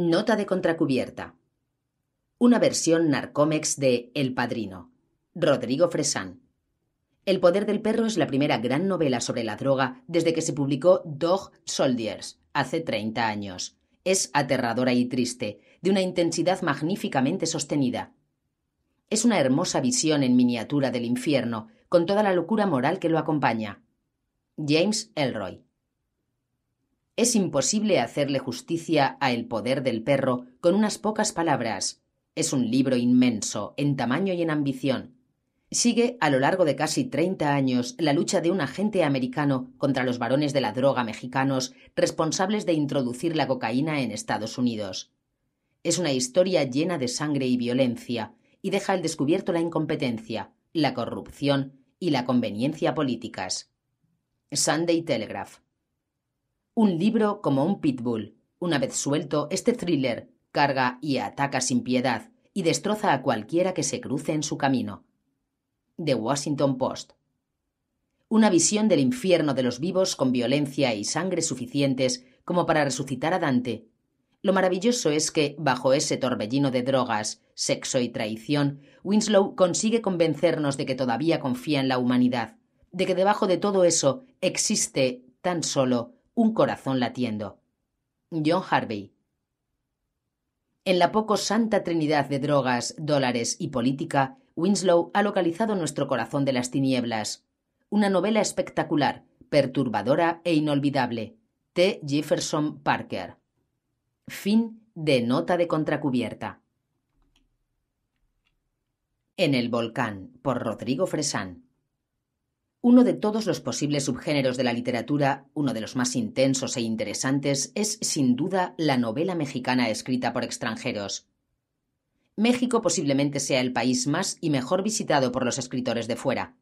Nota de contracubierta. Una versión narcómex de El Padrino. Rodrigo Fresán. El poder del perro es la primera gran novela sobre la droga desde que se publicó Dog Soldiers, hace 30 años. Es aterradora y triste, de una intensidad magníficamente sostenida. Es una hermosa visión en miniatura del infierno, con toda la locura moral que lo acompaña. James Elroy. Es imposible hacerle justicia a El poder del perro con unas pocas palabras. Es un libro inmenso, en tamaño y en ambición. Sigue a lo largo de casi 30 años la lucha de un agente americano contra los varones de la droga mexicanos responsables de introducir la cocaína en Estados Unidos. Es una historia llena de sangre y violencia, y deja al descubierto la incompetencia, la corrupción y la conveniencia políticas. Sunday Telegraph, un libro como un pitbull. Una vez suelto, este thriller carga y ataca sin piedad y destroza a cualquiera que se cruce en su camino. The Washington Post. Una visión del infierno de los vivos con violencia y sangre suficientes como para resucitar a Dante. Lo maravilloso es que, bajo ese torbellino de drogas, sexo y traición, Winslow consigue convencernos de que todavía confía en la humanidad, de que debajo de todo eso existe, tan solo, un corazón latiendo. John Harvey. En la poco santa trinidad de drogas, dólares y política, Winslow ha localizado nuestro corazón de las tinieblas. Una novela espectacular, perturbadora e inolvidable. T. Jefferson Parker. Fin de Nota de Contracubierta. En el Volcán, por Rodrigo Fresán. Uno de todos los posibles subgéneros de la literatura, uno de los más intensos e interesantes, es sin duda la novela mexicana escrita por extranjeros. México posiblemente sea el país más y mejor visitado por los escritores de fuera.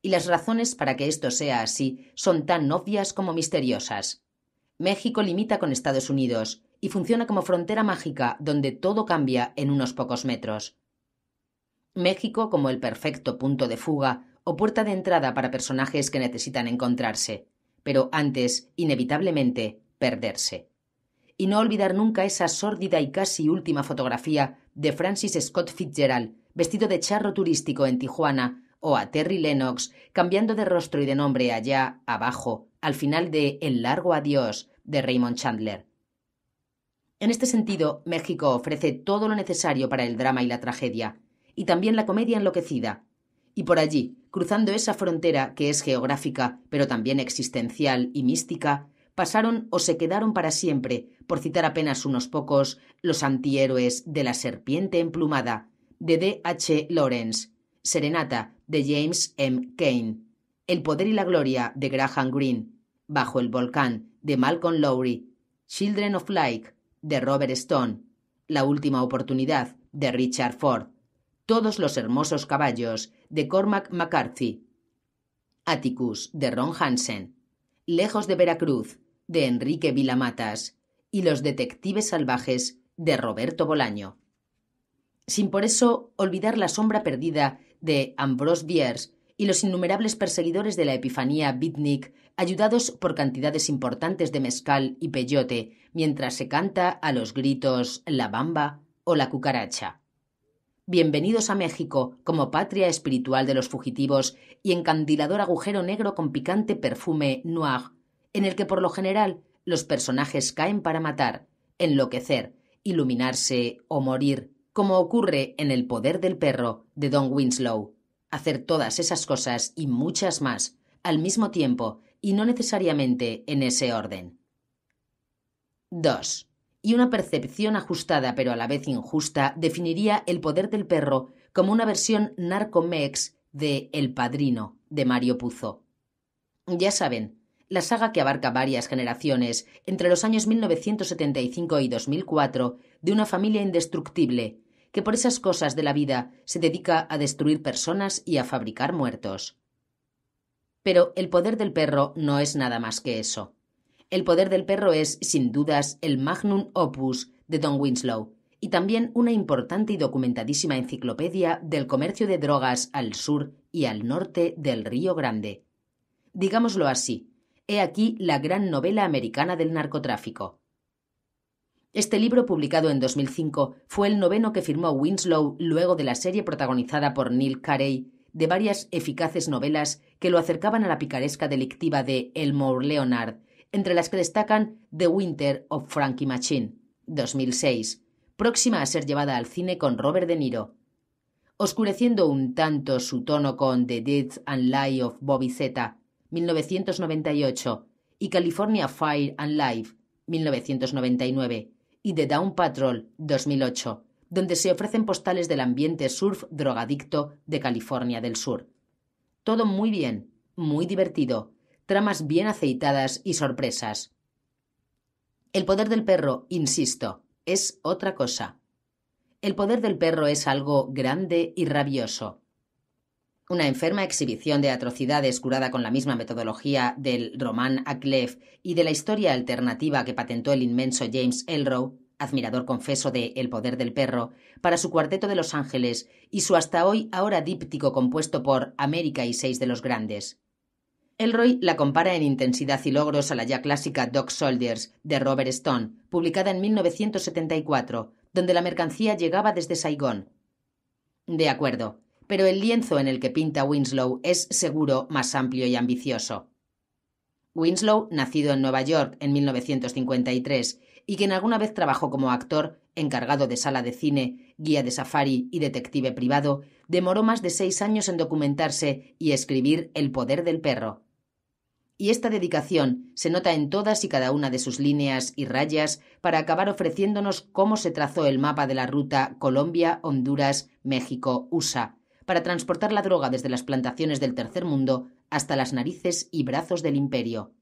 Y las razones para que esto sea así son tan obvias como misteriosas. México limita con Estados Unidos y funciona como frontera mágica donde todo cambia en unos pocos metros. México, como el perfecto punto de fuga, o puerta de entrada para personajes que necesitan encontrarse, pero antes, inevitablemente, perderse. Y no olvidar nunca esa sórdida y casi última fotografía de Francis Scott Fitzgerald, vestido de charro turístico en Tijuana, o a Terry Lennox, cambiando de rostro y de nombre allá, abajo, al final de El largo adiós, de Raymond Chandler. En este sentido, México ofrece todo lo necesario para el drama y la tragedia, y también la comedia enloquecida. Y por allí, cruzando esa frontera que es geográfica, pero también existencial y mística, pasaron o se quedaron para siempre, por citar apenas unos pocos, los antihéroes de la serpiente emplumada, de D. H. Lawrence, Serenata, de James M. Kane, El poder y la gloria, de Graham Greene, Bajo el volcán, de Malcolm Lowry, Children of Light, de Robert Stone, La última oportunidad, de Richard Ford, Todos los hermosos caballos, de Cormac McCarthy. Atticus, de Ron Hansen. Lejos de Veracruz, de Enrique Vilamatas. Y Los Detectives Salvajes, de Roberto Bolaño. Sin por eso olvidar la sombra perdida de Ambrose Bierce y los innumerables perseguidores de la epifanía Bitnik, ayudados por cantidades importantes de mezcal y peyote, mientras se canta a los gritos la bamba o la cucaracha. Bienvenidos a México, como patria espiritual de los fugitivos y encandilador agujero negro con picante perfume noir, en el que por lo general los personajes caen para matar, enloquecer, iluminarse o morir, como ocurre en El poder del perro de Don Winslow. Hacer todas esas cosas y muchas más al mismo tiempo y no necesariamente en ese orden. 2 y una percepción ajustada pero a la vez injusta definiría El poder del perro como una versión narcomex de El padrino de Mario Puzo. Ya saben, la saga que abarca varias generaciones entre los años 1975 y 2004 de una familia indestructible que por esas cosas de la vida se dedica a destruir personas y a fabricar muertos. Pero el poder del perro no es nada más que eso. El poder del perro es, sin dudas, el magnum opus de Don Winslow y también una importante y documentadísima enciclopedia del comercio de drogas al sur y al norte del Río Grande. Digámoslo así, he aquí la gran novela americana del narcotráfico. Este libro, publicado en 2005, fue el noveno que firmó Winslow luego de la serie protagonizada por Neil Carey de varias eficaces novelas que lo acercaban a la picaresca delictiva de Elmore Leonard entre las que destacan The Winter of Frankie Machine, 2006, próxima a ser llevada al cine con Robert De Niro. Oscureciendo un tanto su tono con The Death and Lie of Bobby Z, 1998, y California Fire and Life, 1999, y The Down Patrol, 2008, donde se ofrecen postales del ambiente surf drogadicto de California del Sur. Todo muy bien, muy divertido, tramas bien aceitadas y sorpresas. El poder del perro, insisto, es otra cosa. El poder del perro es algo grande y rabioso. Una enferma exhibición de atrocidades curada con la misma metodología del román Aclef y de la historia alternativa que patentó el inmenso James Elrow, admirador confeso de El poder del perro, para su cuarteto de Los Ángeles y su hasta hoy ahora díptico compuesto por América y seis de los grandes. Elroy la compara en intensidad y logros a la ya clásica Dog Soldiers de Robert Stone, publicada en 1974, donde la mercancía llegaba desde Saigón. De acuerdo, pero el lienzo en el que pinta Winslow es seguro más amplio y ambicioso. Winslow, nacido en Nueva York en 1953 y quien alguna vez trabajó como actor, encargado de sala de cine, guía de safari y detective privado, demoró más de seis años en documentarse y escribir El poder del perro. Y esta dedicación se nota en todas y cada una de sus líneas y rayas para acabar ofreciéndonos cómo se trazó el mapa de la ruta Colombia, Honduras, México, USA, para transportar la droga desde las plantaciones del tercer mundo hasta las narices y brazos del imperio.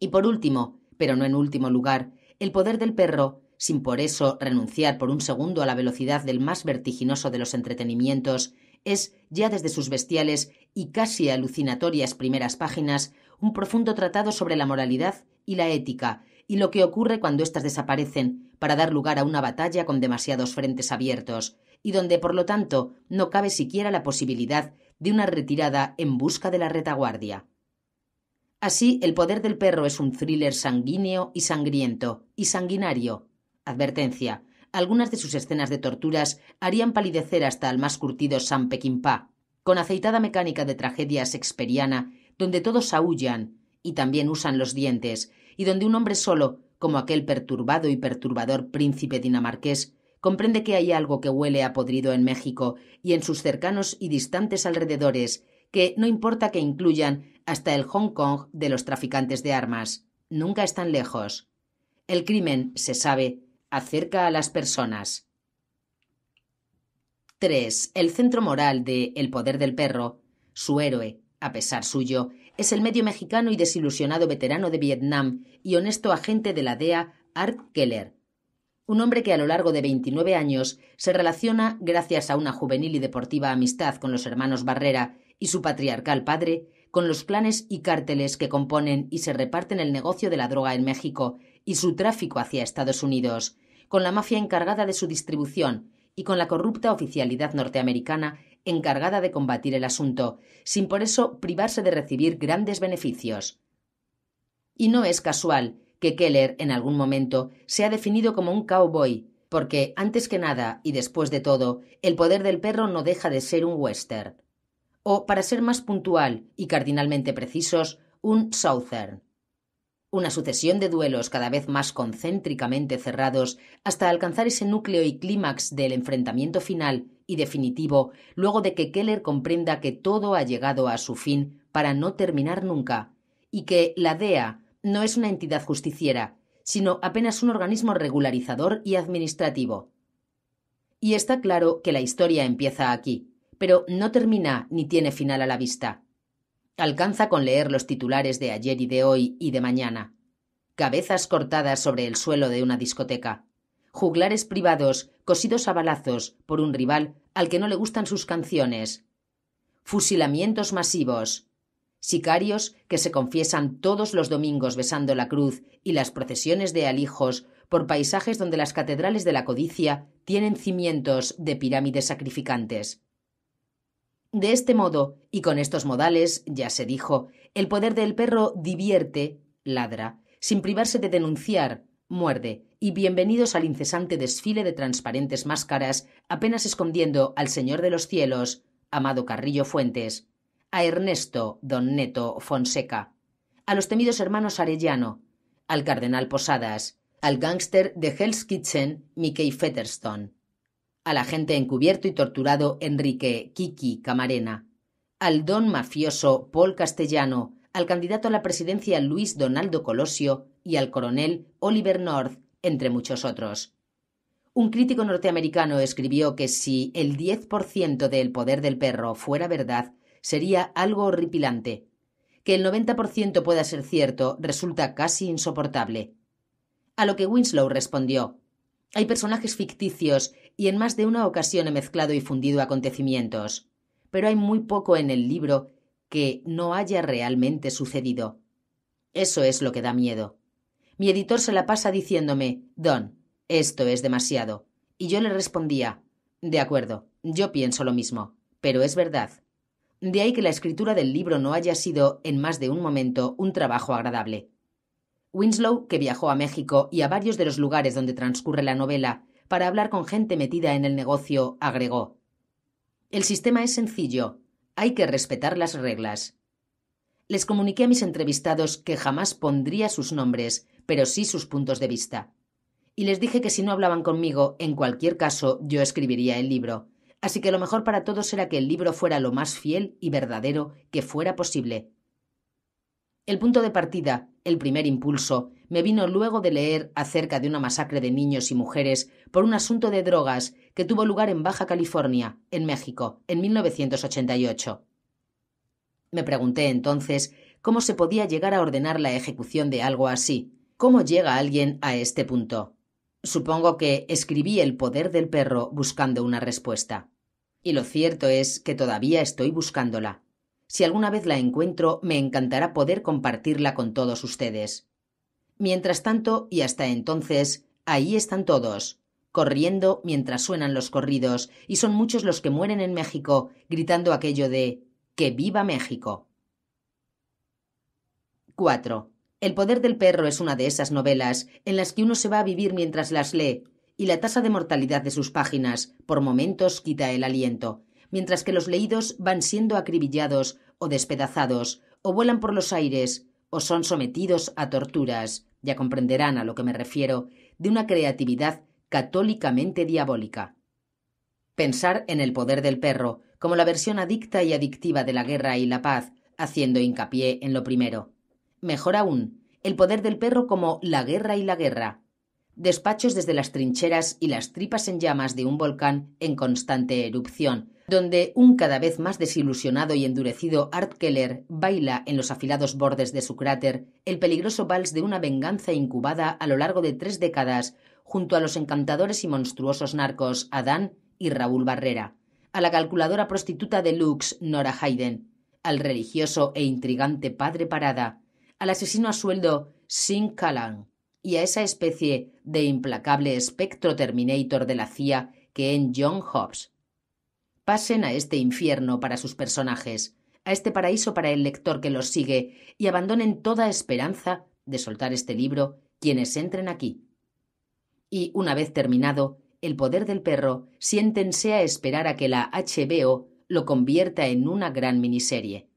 Y por último, pero no en último lugar, el poder del perro, sin por eso renunciar por un segundo a la velocidad del más vertiginoso de los entretenimientos, es, ya desde sus bestiales y casi alucinatorias primeras páginas, un profundo tratado sobre la moralidad y la ética, y lo que ocurre cuando éstas desaparecen, para dar lugar a una batalla con demasiados frentes abiertos, y donde, por lo tanto, no cabe siquiera la posibilidad de una retirada en busca de la retaguardia. Así, El poder del perro es un thriller sanguíneo y sangriento, y sanguinario. Advertencia. Algunas de sus escenas de torturas harían palidecer hasta al más curtido San Peckinpah, con aceitada mecánica de tragedia shakespeariana, donde todos aullan y también usan los dientes, y donde un hombre solo, como aquel perturbado y perturbador príncipe dinamarqués, comprende que hay algo que huele a podrido en México y en sus cercanos y distantes alrededores, que no importa que incluyan hasta el Hong Kong de los traficantes de armas. Nunca están lejos. El crimen, se sabe, acerca a las personas. 3. El centro moral de El poder del perro, su héroe, a pesar suyo, es el medio mexicano y desilusionado veterano de Vietnam y honesto agente de la DEA, Art Keller. Un hombre que a lo largo de 29 años se relaciona, gracias a una juvenil y deportiva amistad con los hermanos Barrera y su patriarcal padre, con los planes y cárteles que componen y se reparten el negocio de la droga en México y su tráfico hacia Estados Unidos, con la mafia encargada de su distribución y con la corrupta oficialidad norteamericana encargada de combatir el asunto, sin por eso privarse de recibir grandes beneficios. Y no es casual que Keller en algún momento se ha definido como un cowboy, porque antes que nada y después de todo, el poder del perro no deja de ser un western o, para ser más puntual y cardinalmente precisos, un Southern. Una sucesión de duelos cada vez más concéntricamente cerrados hasta alcanzar ese núcleo y clímax del enfrentamiento final y definitivo luego de que Keller comprenda que todo ha llegado a su fin para no terminar nunca y que la DEA no es una entidad justiciera, sino apenas un organismo regularizador y administrativo. Y está claro que la historia empieza aquí pero no termina ni tiene final a la vista. Alcanza con leer los titulares de ayer y de hoy y de mañana. Cabezas cortadas sobre el suelo de una discoteca. Juglares privados cosidos a balazos por un rival al que no le gustan sus canciones. Fusilamientos masivos. Sicarios que se confiesan todos los domingos besando la cruz y las procesiones de alijos por paisajes donde las catedrales de la codicia tienen cimientos de pirámides sacrificantes. De este modo, y con estos modales, ya se dijo, el poder del perro divierte, ladra, sin privarse de denunciar, muerde, y bienvenidos al incesante desfile de transparentes máscaras, apenas escondiendo al Señor de los Cielos, Amado Carrillo Fuentes, a Ernesto Don Neto Fonseca, a los temidos hermanos Arellano, al Cardenal Posadas, al gángster de Hell's Kitchen, Mickey Featherstone al agente encubierto y torturado Enrique Kiki Camarena, al don mafioso Paul Castellano, al candidato a la presidencia Luis Donaldo Colosio y al coronel Oliver North, entre muchos otros. Un crítico norteamericano escribió que si el 10% del poder del perro fuera verdad, sería algo horripilante. Que el 90% pueda ser cierto resulta casi insoportable. A lo que Winslow respondió, hay personajes ficticios y en más de una ocasión he mezclado y fundido acontecimientos, pero hay muy poco en el libro que no haya realmente sucedido. Eso es lo que da miedo. Mi editor se la pasa diciéndome, Don, esto es demasiado. Y yo le respondía, De acuerdo, yo pienso lo mismo, pero es verdad. De ahí que la escritura del libro no haya sido, en más de un momento, un trabajo agradable. Winslow, que viajó a México y a varios de los lugares donde transcurre la novela, para hablar con gente metida en el negocio, agregó. El sistema es sencillo, hay que respetar las reglas. Les comuniqué a mis entrevistados que jamás pondría sus nombres, pero sí sus puntos de vista. Y les dije que si no hablaban conmigo, en cualquier caso, yo escribiría el libro. Así que lo mejor para todos era que el libro fuera lo más fiel y verdadero que fuera posible, el punto de partida, el primer impulso, me vino luego de leer acerca de una masacre de niños y mujeres por un asunto de drogas que tuvo lugar en Baja California, en México, en 1988. Me pregunté entonces cómo se podía llegar a ordenar la ejecución de algo así, cómo llega alguien a este punto. Supongo que escribí El poder del perro buscando una respuesta. Y lo cierto es que todavía estoy buscándola. Si alguna vez la encuentro, me encantará poder compartirla con todos ustedes. Mientras tanto, y hasta entonces, ahí están todos, corriendo mientras suenan los corridos, y son muchos los que mueren en México, gritando aquello de Que viva México. 4. El poder del perro es una de esas novelas en las que uno se va a vivir mientras las lee, y la tasa de mortalidad de sus páginas, por momentos, quita el aliento, mientras que los leídos van siendo acribillados o despedazados, o vuelan por los aires, o son sometidos a torturas, ya comprenderán a lo que me refiero, de una creatividad católicamente diabólica. Pensar en el poder del perro, como la versión adicta y adictiva de la guerra y la paz, haciendo hincapié en lo primero. Mejor aún, el poder del perro como la guerra y la guerra, despachos desde las trincheras y las tripas en llamas de un volcán en constante erupción, donde un cada vez más desilusionado y endurecido Art Keller baila en los afilados bordes de su cráter el peligroso vals de una venganza incubada a lo largo de tres décadas junto a los encantadores y monstruosos narcos Adán y Raúl Barrera, a la calculadora prostituta de Lux Nora Hayden, al religioso e intrigante padre Parada, al asesino a sueldo Sin Calan, y a esa especie de implacable espectro Terminator de la CIA que en John Hobbes. Pasen a este infierno para sus personajes, a este paraíso para el lector que los sigue, y abandonen toda esperanza de soltar este libro quienes entren aquí. Y una vez terminado, el poder del perro, siéntense a esperar a que la HBO lo convierta en una gran miniserie.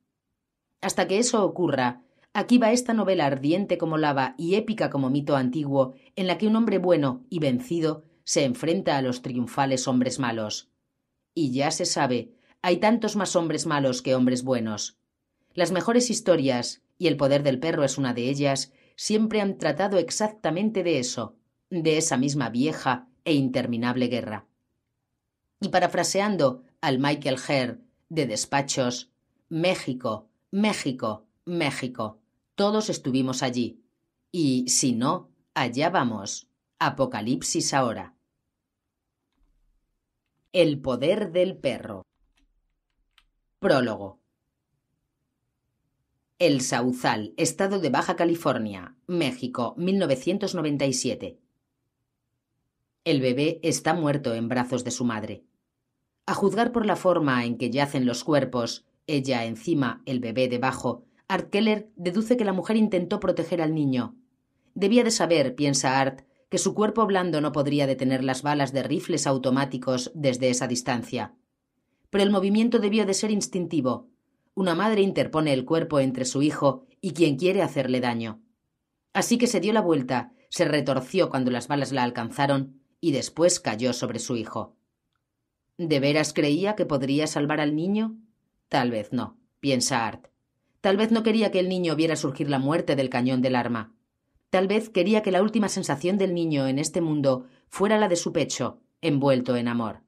Hasta que eso ocurra, Aquí va esta novela ardiente como lava y épica como mito antiguo, en la que un hombre bueno y vencido se enfrenta a los triunfales hombres malos. Y ya se sabe, hay tantos más hombres malos que hombres buenos. Las mejores historias, y el poder del perro es una de ellas, siempre han tratado exactamente de eso, de esa misma vieja e interminable guerra. Y parafraseando al Michael Herr de Despachos, México, México, México. Todos estuvimos allí. Y si no, allá vamos. Apocalipsis ahora. El poder del perro. Prólogo. El Sauzal, Estado de Baja California, México, 1997. El bebé está muerto en brazos de su madre. A juzgar por la forma en que yacen los cuerpos, ella encima, el bebé debajo, Art Keller deduce que la mujer intentó proteger al niño. Debía de saber, piensa Art, que su cuerpo blando no podría detener las balas de rifles automáticos desde esa distancia. Pero el movimiento debió de ser instintivo. Una madre interpone el cuerpo entre su hijo y quien quiere hacerle daño. Así que se dio la vuelta, se retorció cuando las balas la alcanzaron y después cayó sobre su hijo. ¿De veras creía que podría salvar al niño? Tal vez no, piensa Art. Tal vez no quería que el niño viera surgir la muerte del cañón del arma. Tal vez quería que la última sensación del niño en este mundo fuera la de su pecho, envuelto en amor.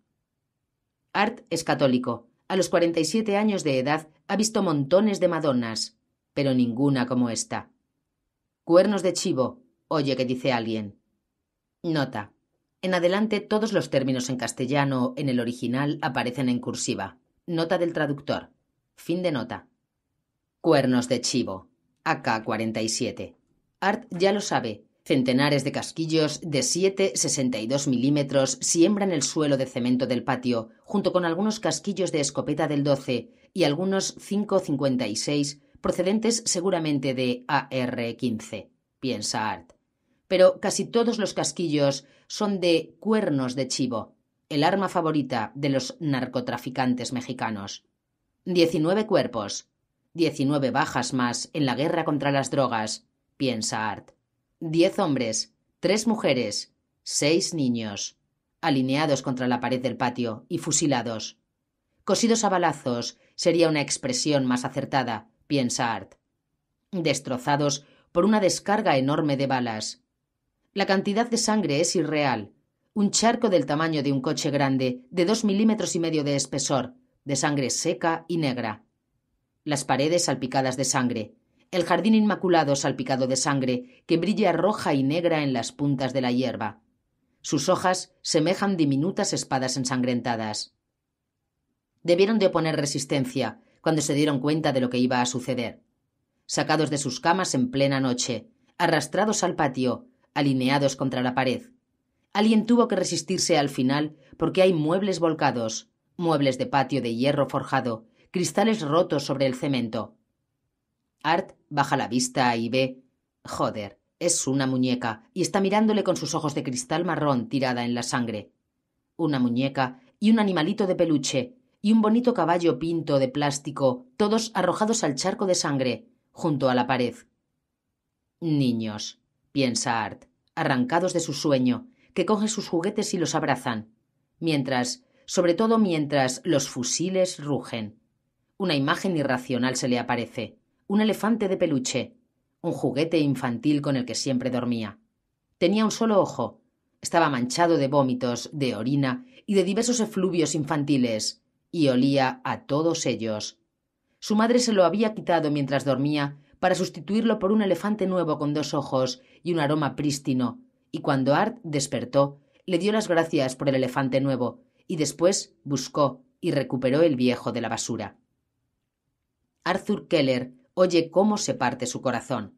Art es católico. A los 47 años de edad ha visto montones de Madonnas, pero ninguna como esta. Cuernos de chivo, oye que dice alguien. Nota. En adelante todos los términos en castellano en el original aparecen en cursiva. Nota del traductor. Fin de nota. Cuernos de chivo. AK-47. Art ya lo sabe. Centenares de casquillos de 7,62 milímetros siembran el suelo de cemento del patio, junto con algunos casquillos de escopeta del 12 y algunos 5.56 procedentes seguramente de AR-15, piensa Art. Pero casi todos los casquillos son de cuernos de chivo, el arma favorita de los narcotraficantes mexicanos. 19 cuerpos, 19 bajas más en la guerra contra las drogas, piensa Art. Diez hombres, tres mujeres, seis niños, alineados contra la pared del patio y fusilados. Cosidos a balazos sería una expresión más acertada, piensa Art. Destrozados por una descarga enorme de balas. La cantidad de sangre es irreal. Un charco del tamaño de un coche grande, de dos milímetros y medio de espesor, de sangre seca y negra las paredes salpicadas de sangre, el jardín inmaculado salpicado de sangre que brilla roja y negra en las puntas de la hierba. Sus hojas semejan diminutas espadas ensangrentadas. Debieron de oponer resistencia cuando se dieron cuenta de lo que iba a suceder. Sacados de sus camas en plena noche, arrastrados al patio, alineados contra la pared. Alguien tuvo que resistirse al final porque hay muebles volcados, muebles de patio de hierro forjado, cristales rotos sobre el cemento. Art baja la vista y ve. Joder, es una muñeca, y está mirándole con sus ojos de cristal marrón tirada en la sangre. Una muñeca y un animalito de peluche, y un bonito caballo pinto de plástico, todos arrojados al charco de sangre, junto a la pared. Niños, piensa Art, arrancados de su sueño, que coge sus juguetes y los abrazan, mientras, sobre todo mientras, los fusiles rugen. Una imagen irracional se le aparece, un elefante de peluche, un juguete infantil con el que siempre dormía. Tenía un solo ojo, estaba manchado de vómitos, de orina y de diversos efluvios infantiles, y olía a todos ellos. Su madre se lo había quitado mientras dormía para sustituirlo por un elefante nuevo con dos ojos y un aroma prístino, y cuando Art despertó, le dio las gracias por el elefante nuevo, y después buscó y recuperó el viejo de la basura. Arthur Keller oye cómo se parte su corazón.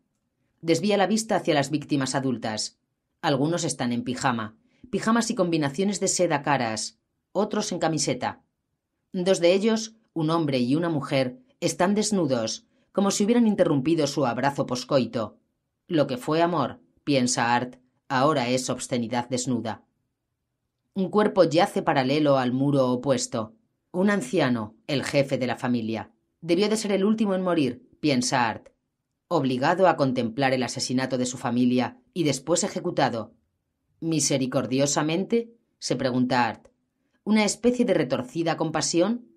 Desvía la vista hacia las víctimas adultas. Algunos están en pijama, pijamas y combinaciones de seda caras, otros en camiseta. Dos de ellos, un hombre y una mujer, están desnudos, como si hubieran interrumpido su abrazo poscoito. Lo que fue amor, piensa Art, ahora es obscenidad desnuda. Un cuerpo yace paralelo al muro opuesto. Un anciano, el jefe de la familia. Debió de ser el último en morir, piensa Art, obligado a contemplar el asesinato de su familia y después ejecutado. ¿Misericordiosamente? se pregunta Art. ¿Una especie de retorcida compasión?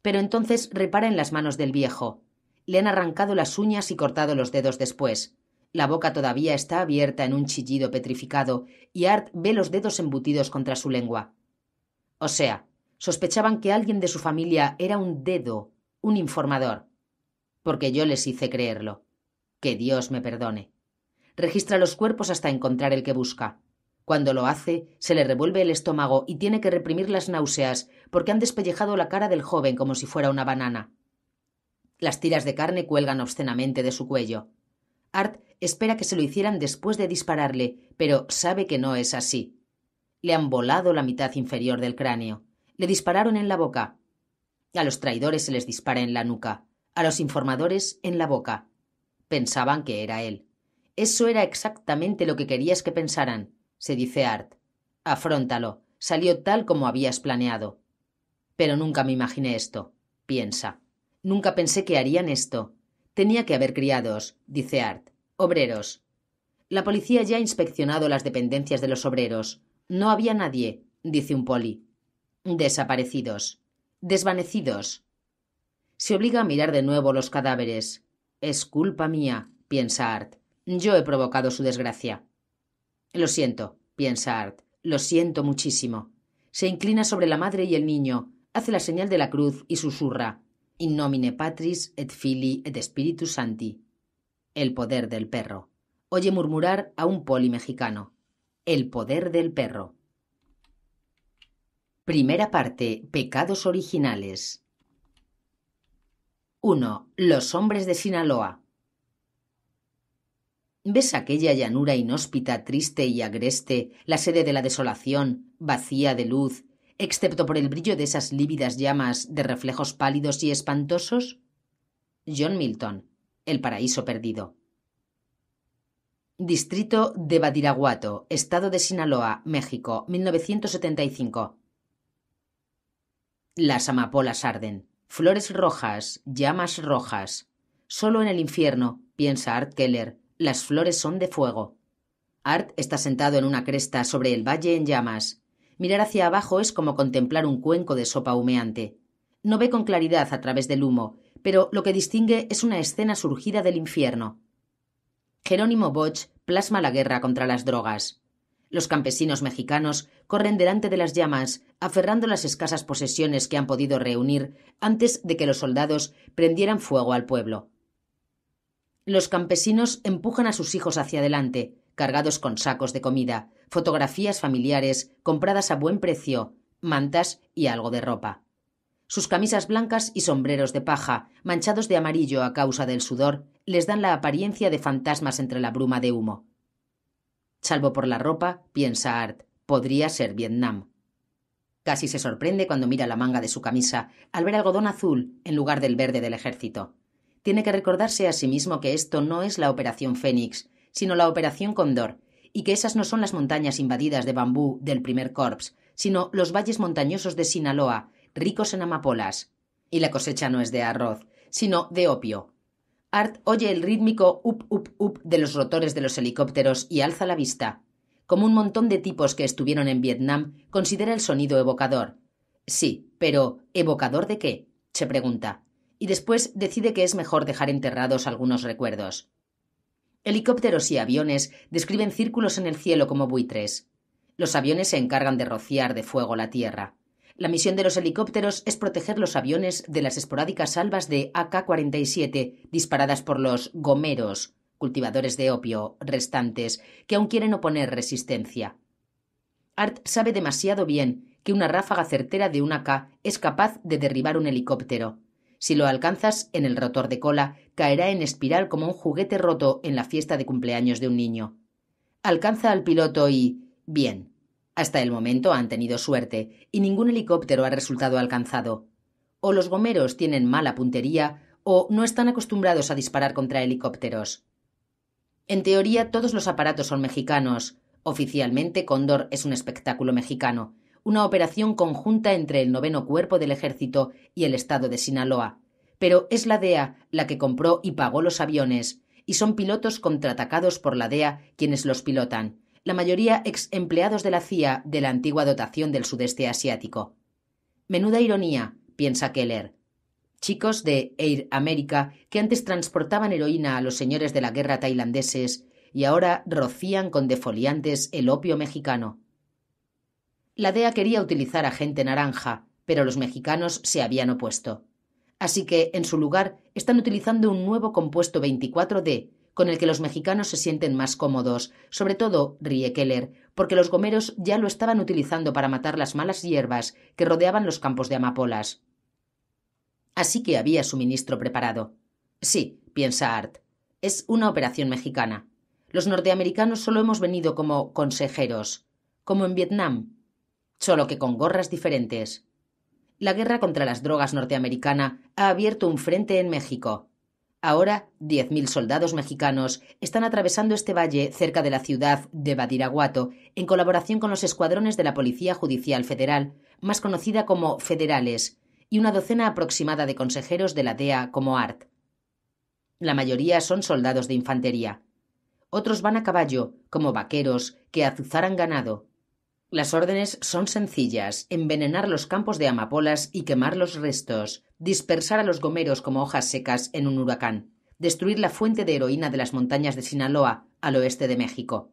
Pero entonces repara en las manos del viejo. Le han arrancado las uñas y cortado los dedos después. La boca todavía está abierta en un chillido petrificado y Art ve los dedos embutidos contra su lengua. O sea, sospechaban que alguien de su familia era un dedo un informador, porque yo les hice creerlo. Que Dios me perdone. Registra los cuerpos hasta encontrar el que busca. Cuando lo hace, se le revuelve el estómago y tiene que reprimir las náuseas, porque han despellejado la cara del joven como si fuera una banana. Las tiras de carne cuelgan obscenamente de su cuello. Art espera que se lo hicieran después de dispararle, pero sabe que no es así. Le han volado la mitad inferior del cráneo. Le dispararon en la boca. A los traidores se les dispara en la nuca, a los informadores en la boca. Pensaban que era él. Eso era exactamente lo que querías que pensaran, se dice Art. Afróntalo, salió tal como habías planeado. Pero nunca me imaginé esto, piensa. Nunca pensé que harían esto. Tenía que haber criados, dice Art, obreros. La policía ya ha inspeccionado las dependencias de los obreros. No había nadie, dice un poli. Desaparecidos desvanecidos. Se obliga a mirar de nuevo los cadáveres. Es culpa mía, piensa Art. Yo he provocado su desgracia. Lo siento, piensa Art. Lo siento muchísimo. Se inclina sobre la madre y el niño, hace la señal de la cruz y susurra: In nomine patris et fili et spiritus santi. El poder del perro. Oye murmurar a un poli mexicano. El poder del perro. Primera parte. Pecados originales. 1. Los hombres de Sinaloa. ¿Ves aquella llanura inhóspita, triste y agreste, la sede de la desolación, vacía de luz, excepto por el brillo de esas lívidas llamas de reflejos pálidos y espantosos? John Milton, El paraíso perdido. Distrito de Badiraguato, Estado de Sinaloa, México, 1975. Las amapolas arden, flores rojas, llamas rojas. Solo en el infierno, piensa Art Keller, las flores son de fuego. Art está sentado en una cresta sobre el valle en llamas. Mirar hacia abajo es como contemplar un cuenco de sopa humeante. No ve con claridad a través del humo, pero lo que distingue es una escena surgida del infierno. Jerónimo Botch plasma la guerra contra las drogas. Los campesinos mexicanos corren delante de las llamas, aferrando las escasas posesiones que han podido reunir antes de que los soldados prendieran fuego al pueblo. Los campesinos empujan a sus hijos hacia adelante, cargados con sacos de comida, fotografías familiares compradas a buen precio, mantas y algo de ropa. Sus camisas blancas y sombreros de paja, manchados de amarillo a causa del sudor, les dan la apariencia de fantasmas entre la bruma de humo. Salvo por la ropa, piensa Art, podría ser Vietnam. Casi se sorprende cuando mira la manga de su camisa al ver algodón azul en lugar del verde del ejército. Tiene que recordarse a sí mismo que esto no es la Operación Fénix, sino la Operación Condor, y que esas no son las montañas invadidas de bambú del primer corps, sino los valles montañosos de Sinaloa, ricos en amapolas. Y la cosecha no es de arroz, sino de opio, Art oye el rítmico up, up, up de los rotores de los helicópteros y alza la vista. Como un montón de tipos que estuvieron en Vietnam, considera el sonido evocador. Sí, pero ¿evocador de qué? se pregunta. Y después decide que es mejor dejar enterrados algunos recuerdos. Helicópteros y aviones describen círculos en el cielo como buitres. Los aviones se encargan de rociar de fuego la tierra. La misión de los helicópteros es proteger los aviones de las esporádicas salvas de AK-47 disparadas por los gomeros, cultivadores de opio, restantes, que aún quieren oponer resistencia. Art sabe demasiado bien que una ráfaga certera de un AK es capaz de derribar un helicóptero. Si lo alcanzas en el rotor de cola, caerá en espiral como un juguete roto en la fiesta de cumpleaños de un niño. Alcanza al piloto y. bien, hasta el momento han tenido suerte y ningún helicóptero ha resultado alcanzado. O los gomeros tienen mala puntería o no están acostumbrados a disparar contra helicópteros. En teoría todos los aparatos son mexicanos. Oficialmente Cóndor es un espectáculo mexicano, una operación conjunta entre el noveno cuerpo del ejército y el estado de Sinaloa. Pero es la DEA la que compró y pagó los aviones, y son pilotos contraatacados por la DEA quienes los pilotan, la mayoría ex empleados de la CIA de la antigua dotación del sudeste asiático. Menuda ironía, piensa Keller. Chicos de Air America que antes transportaban heroína a los señores de la guerra tailandeses y ahora rocían con defoliantes el opio mexicano. La DEA quería utilizar a gente naranja, pero los mexicanos se habían opuesto. Así que, en su lugar, están utilizando un nuevo compuesto 24D con el que los mexicanos se sienten más cómodos, sobre todo ríe Keller, porque los gomeros ya lo estaban utilizando para matar las malas hierbas que rodeaban los campos de amapolas. Así que había suministro preparado. Sí, piensa Art, es una operación mexicana. Los norteamericanos solo hemos venido como consejeros, como en Vietnam, solo que con gorras diferentes. La guerra contra las drogas norteamericana ha abierto un frente en México. Ahora, 10.000 soldados mexicanos están atravesando este valle cerca de la ciudad de Badiraguato, en colaboración con los escuadrones de la Policía Judicial Federal, más conocida como Federales, y una docena aproximada de consejeros de la DEA como ART. La mayoría son soldados de infantería. Otros van a caballo, como vaqueros, que azuzarán ganado. Las órdenes son sencillas, envenenar los campos de amapolas y quemar los restos, dispersar a los gomeros como hojas secas en un huracán, destruir la fuente de heroína de las montañas de Sinaloa, al oeste de México.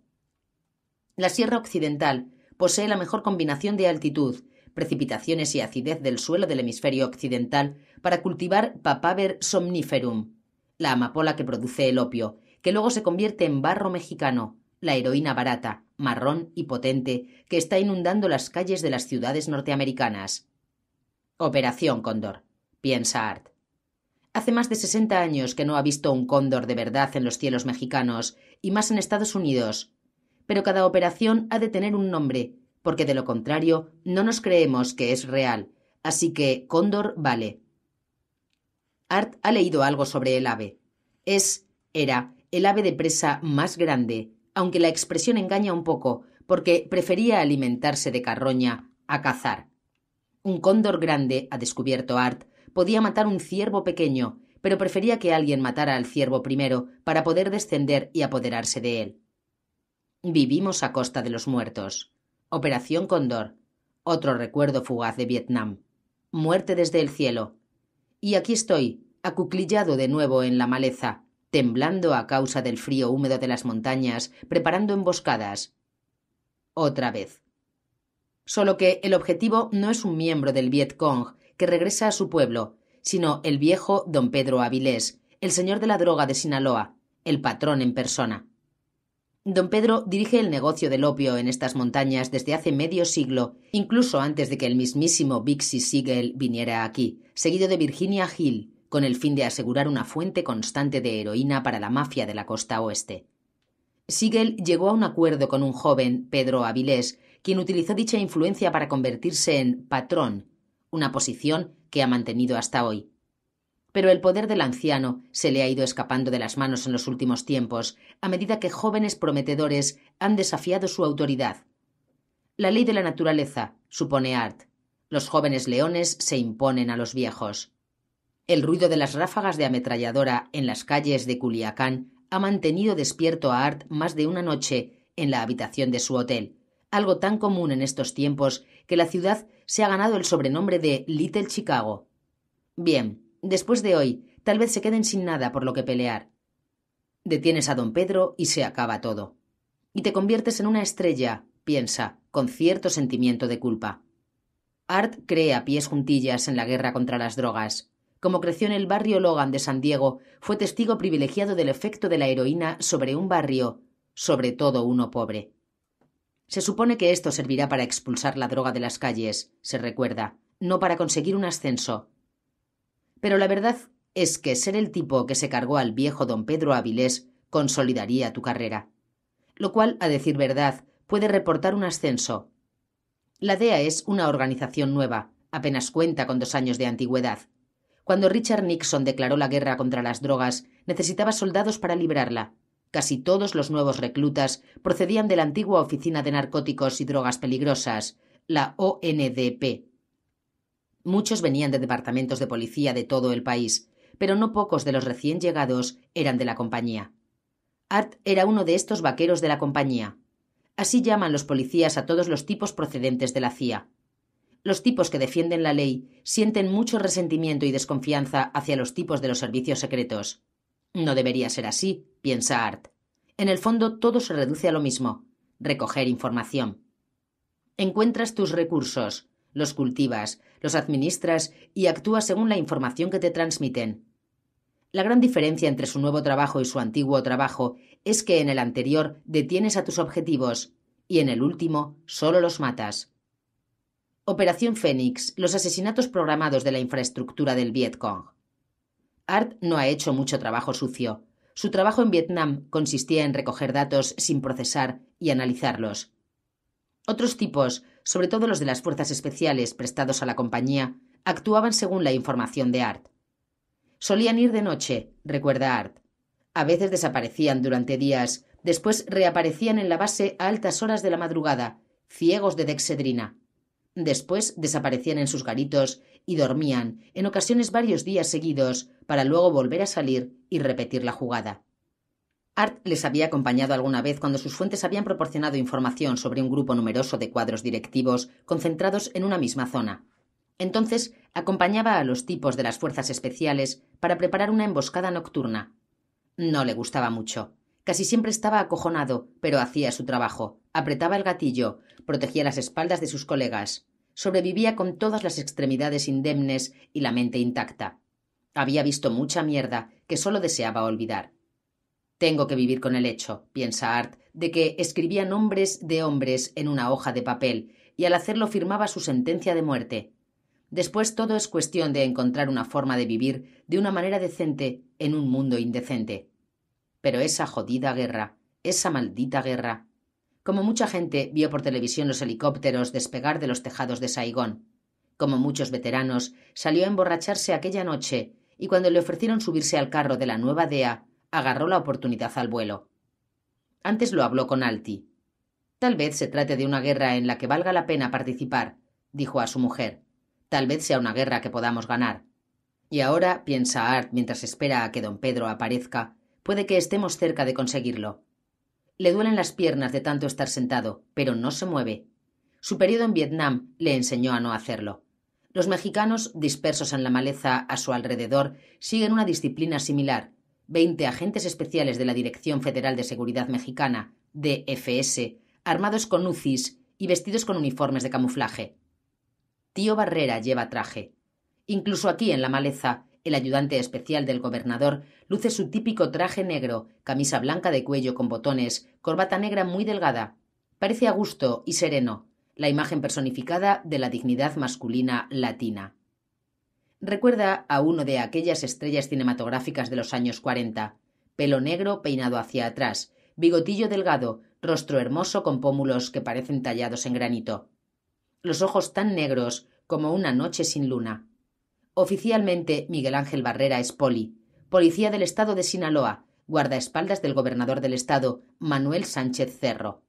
La Sierra Occidental posee la mejor combinación de altitud, precipitaciones y acidez del suelo del hemisferio occidental para cultivar Papaver somniferum, la amapola que produce el opio, que luego se convierte en barro mexicano, la heroína barata, marrón y potente que está inundando las calles de las ciudades norteamericanas. Operación Cóndor, piensa Art. Hace más de 60 años que no ha visto un cóndor de verdad en los cielos mexicanos y más en Estados Unidos. Pero cada operación ha de tener un nombre, porque de lo contrario no nos creemos que es real, así que cóndor vale. Art ha leído algo sobre el ave. Es, era, el ave de presa más grande, aunque la expresión engaña un poco, porque prefería alimentarse de carroña a cazar. Un cóndor grande, ha descubierto Art, podía matar un ciervo pequeño, pero prefería que alguien matara al ciervo primero para poder descender y apoderarse de él. Vivimos a costa de los muertos. Operación Cóndor. Otro recuerdo fugaz de Vietnam. Muerte desde el cielo. Y aquí estoy, acuclillado de nuevo en la maleza, temblando a causa del frío húmedo de las montañas, preparando emboscadas. Otra vez. Solo que el objetivo no es un miembro del Cong que regresa a su pueblo, sino el viejo don Pedro Avilés, el señor de la droga de Sinaloa, el patrón en persona. Don Pedro dirige el negocio del opio en estas montañas desde hace medio siglo, incluso antes de que el mismísimo Bixie Siegel viniera aquí, seguido de Virginia Hill, con el fin de asegurar una fuente constante de heroína para la mafia de la costa oeste. Sigel llegó a un acuerdo con un joven, Pedro Avilés, quien utilizó dicha influencia para convertirse en patrón, una posición que ha mantenido hasta hoy. Pero el poder del anciano se le ha ido escapando de las manos en los últimos tiempos, a medida que jóvenes prometedores han desafiado su autoridad. La ley de la naturaleza supone art. Los jóvenes leones se imponen a los viejos. El ruido de las ráfagas de ametralladora en las calles de Culiacán ha mantenido despierto a Art más de una noche en la habitación de su hotel, algo tan común en estos tiempos que la ciudad se ha ganado el sobrenombre de Little Chicago. Bien, después de hoy, tal vez se queden sin nada por lo que pelear. Detienes a don Pedro y se acaba todo. Y te conviertes en una estrella, piensa, con cierto sentimiento de culpa. Art cree a pies juntillas en la guerra contra las drogas como creció en el barrio Logan de San Diego, fue testigo privilegiado del efecto de la heroína sobre un barrio, sobre todo uno pobre. Se supone que esto servirá para expulsar la droga de las calles, se recuerda, no para conseguir un ascenso. Pero la verdad es que ser el tipo que se cargó al viejo don Pedro Avilés consolidaría tu carrera. Lo cual, a decir verdad, puede reportar un ascenso. La DEA es una organización nueva, apenas cuenta con dos años de antigüedad, cuando Richard Nixon declaró la guerra contra las drogas, necesitaba soldados para librarla. Casi todos los nuevos reclutas procedían de la antigua Oficina de Narcóticos y Drogas Peligrosas, la ONDP. Muchos venían de departamentos de policía de todo el país, pero no pocos de los recién llegados eran de la compañía. Art era uno de estos vaqueros de la compañía. Así llaman los policías a todos los tipos procedentes de la CIA los tipos que defienden la ley sienten mucho resentimiento y desconfianza hacia los tipos de los servicios secretos. No debería ser así, piensa Art. En el fondo todo se reduce a lo mismo, recoger información. Encuentras tus recursos, los cultivas, los administras y actúas según la información que te transmiten. La gran diferencia entre su nuevo trabajo y su antiguo trabajo es que en el anterior detienes a tus objetivos y en el último solo los matas. Operación Fénix, los asesinatos programados de la infraestructura del Vietcong. Art no ha hecho mucho trabajo sucio. Su trabajo en Vietnam consistía en recoger datos sin procesar y analizarlos. Otros tipos, sobre todo los de las fuerzas especiales prestados a la compañía, actuaban según la información de Art. Solían ir de noche, recuerda Art. A veces desaparecían durante días, después reaparecían en la base a altas horas de la madrugada, ciegos de dexedrina. Después desaparecían en sus garitos y dormían, en ocasiones varios días seguidos, para luego volver a salir y repetir la jugada. Art les había acompañado alguna vez cuando sus fuentes habían proporcionado información sobre un grupo numeroso de cuadros directivos concentrados en una misma zona. Entonces acompañaba a los tipos de las fuerzas especiales para preparar una emboscada nocturna. No le gustaba mucho. Casi siempre estaba acojonado, pero hacía su trabajo, apretaba el gatillo, protegía las espaldas de sus colegas, sobrevivía con todas las extremidades indemnes y la mente intacta. Había visto mucha mierda que solo deseaba olvidar. Tengo que vivir con el hecho, piensa Art, de que escribía nombres de hombres en una hoja de papel y al hacerlo firmaba su sentencia de muerte. Después todo es cuestión de encontrar una forma de vivir de una manera decente en un mundo indecente. Pero esa jodida guerra, esa maldita guerra, como mucha gente vio por televisión los helicópteros despegar de los tejados de Saigón, como muchos veteranos, salió a emborracharse aquella noche y cuando le ofrecieron subirse al carro de la nueva DEA, agarró la oportunidad al vuelo. Antes lo habló con Alti. Tal vez se trate de una guerra en la que valga la pena participar, dijo a su mujer. Tal vez sea una guerra que podamos ganar. Y ahora, piensa Art mientras espera a que don Pedro aparezca, puede que estemos cerca de conseguirlo. Le duelen las piernas de tanto estar sentado, pero no se mueve. Su periodo en Vietnam le enseñó a no hacerlo. Los mexicanos, dispersos en la maleza a su alrededor, siguen una disciplina similar. Veinte agentes especiales de la Dirección Federal de Seguridad Mexicana, DFS, armados con UCIs y vestidos con uniformes de camuflaje. Tío Barrera lleva traje. Incluso aquí en la maleza, el ayudante especial del gobernador luce su típico traje negro, camisa blanca de cuello con botones, corbata negra muy delgada. Parece a gusto y sereno, la imagen personificada de la dignidad masculina latina. Recuerda a uno de aquellas estrellas cinematográficas de los años 40. Pelo negro peinado hacia atrás, bigotillo delgado, rostro hermoso con pómulos que parecen tallados en granito. Los ojos tan negros como una noche sin luna. Oficialmente, Miguel Ángel Barrera es poli, policía del estado de Sinaloa, guardaespaldas del gobernador del estado, Manuel Sánchez Cerro.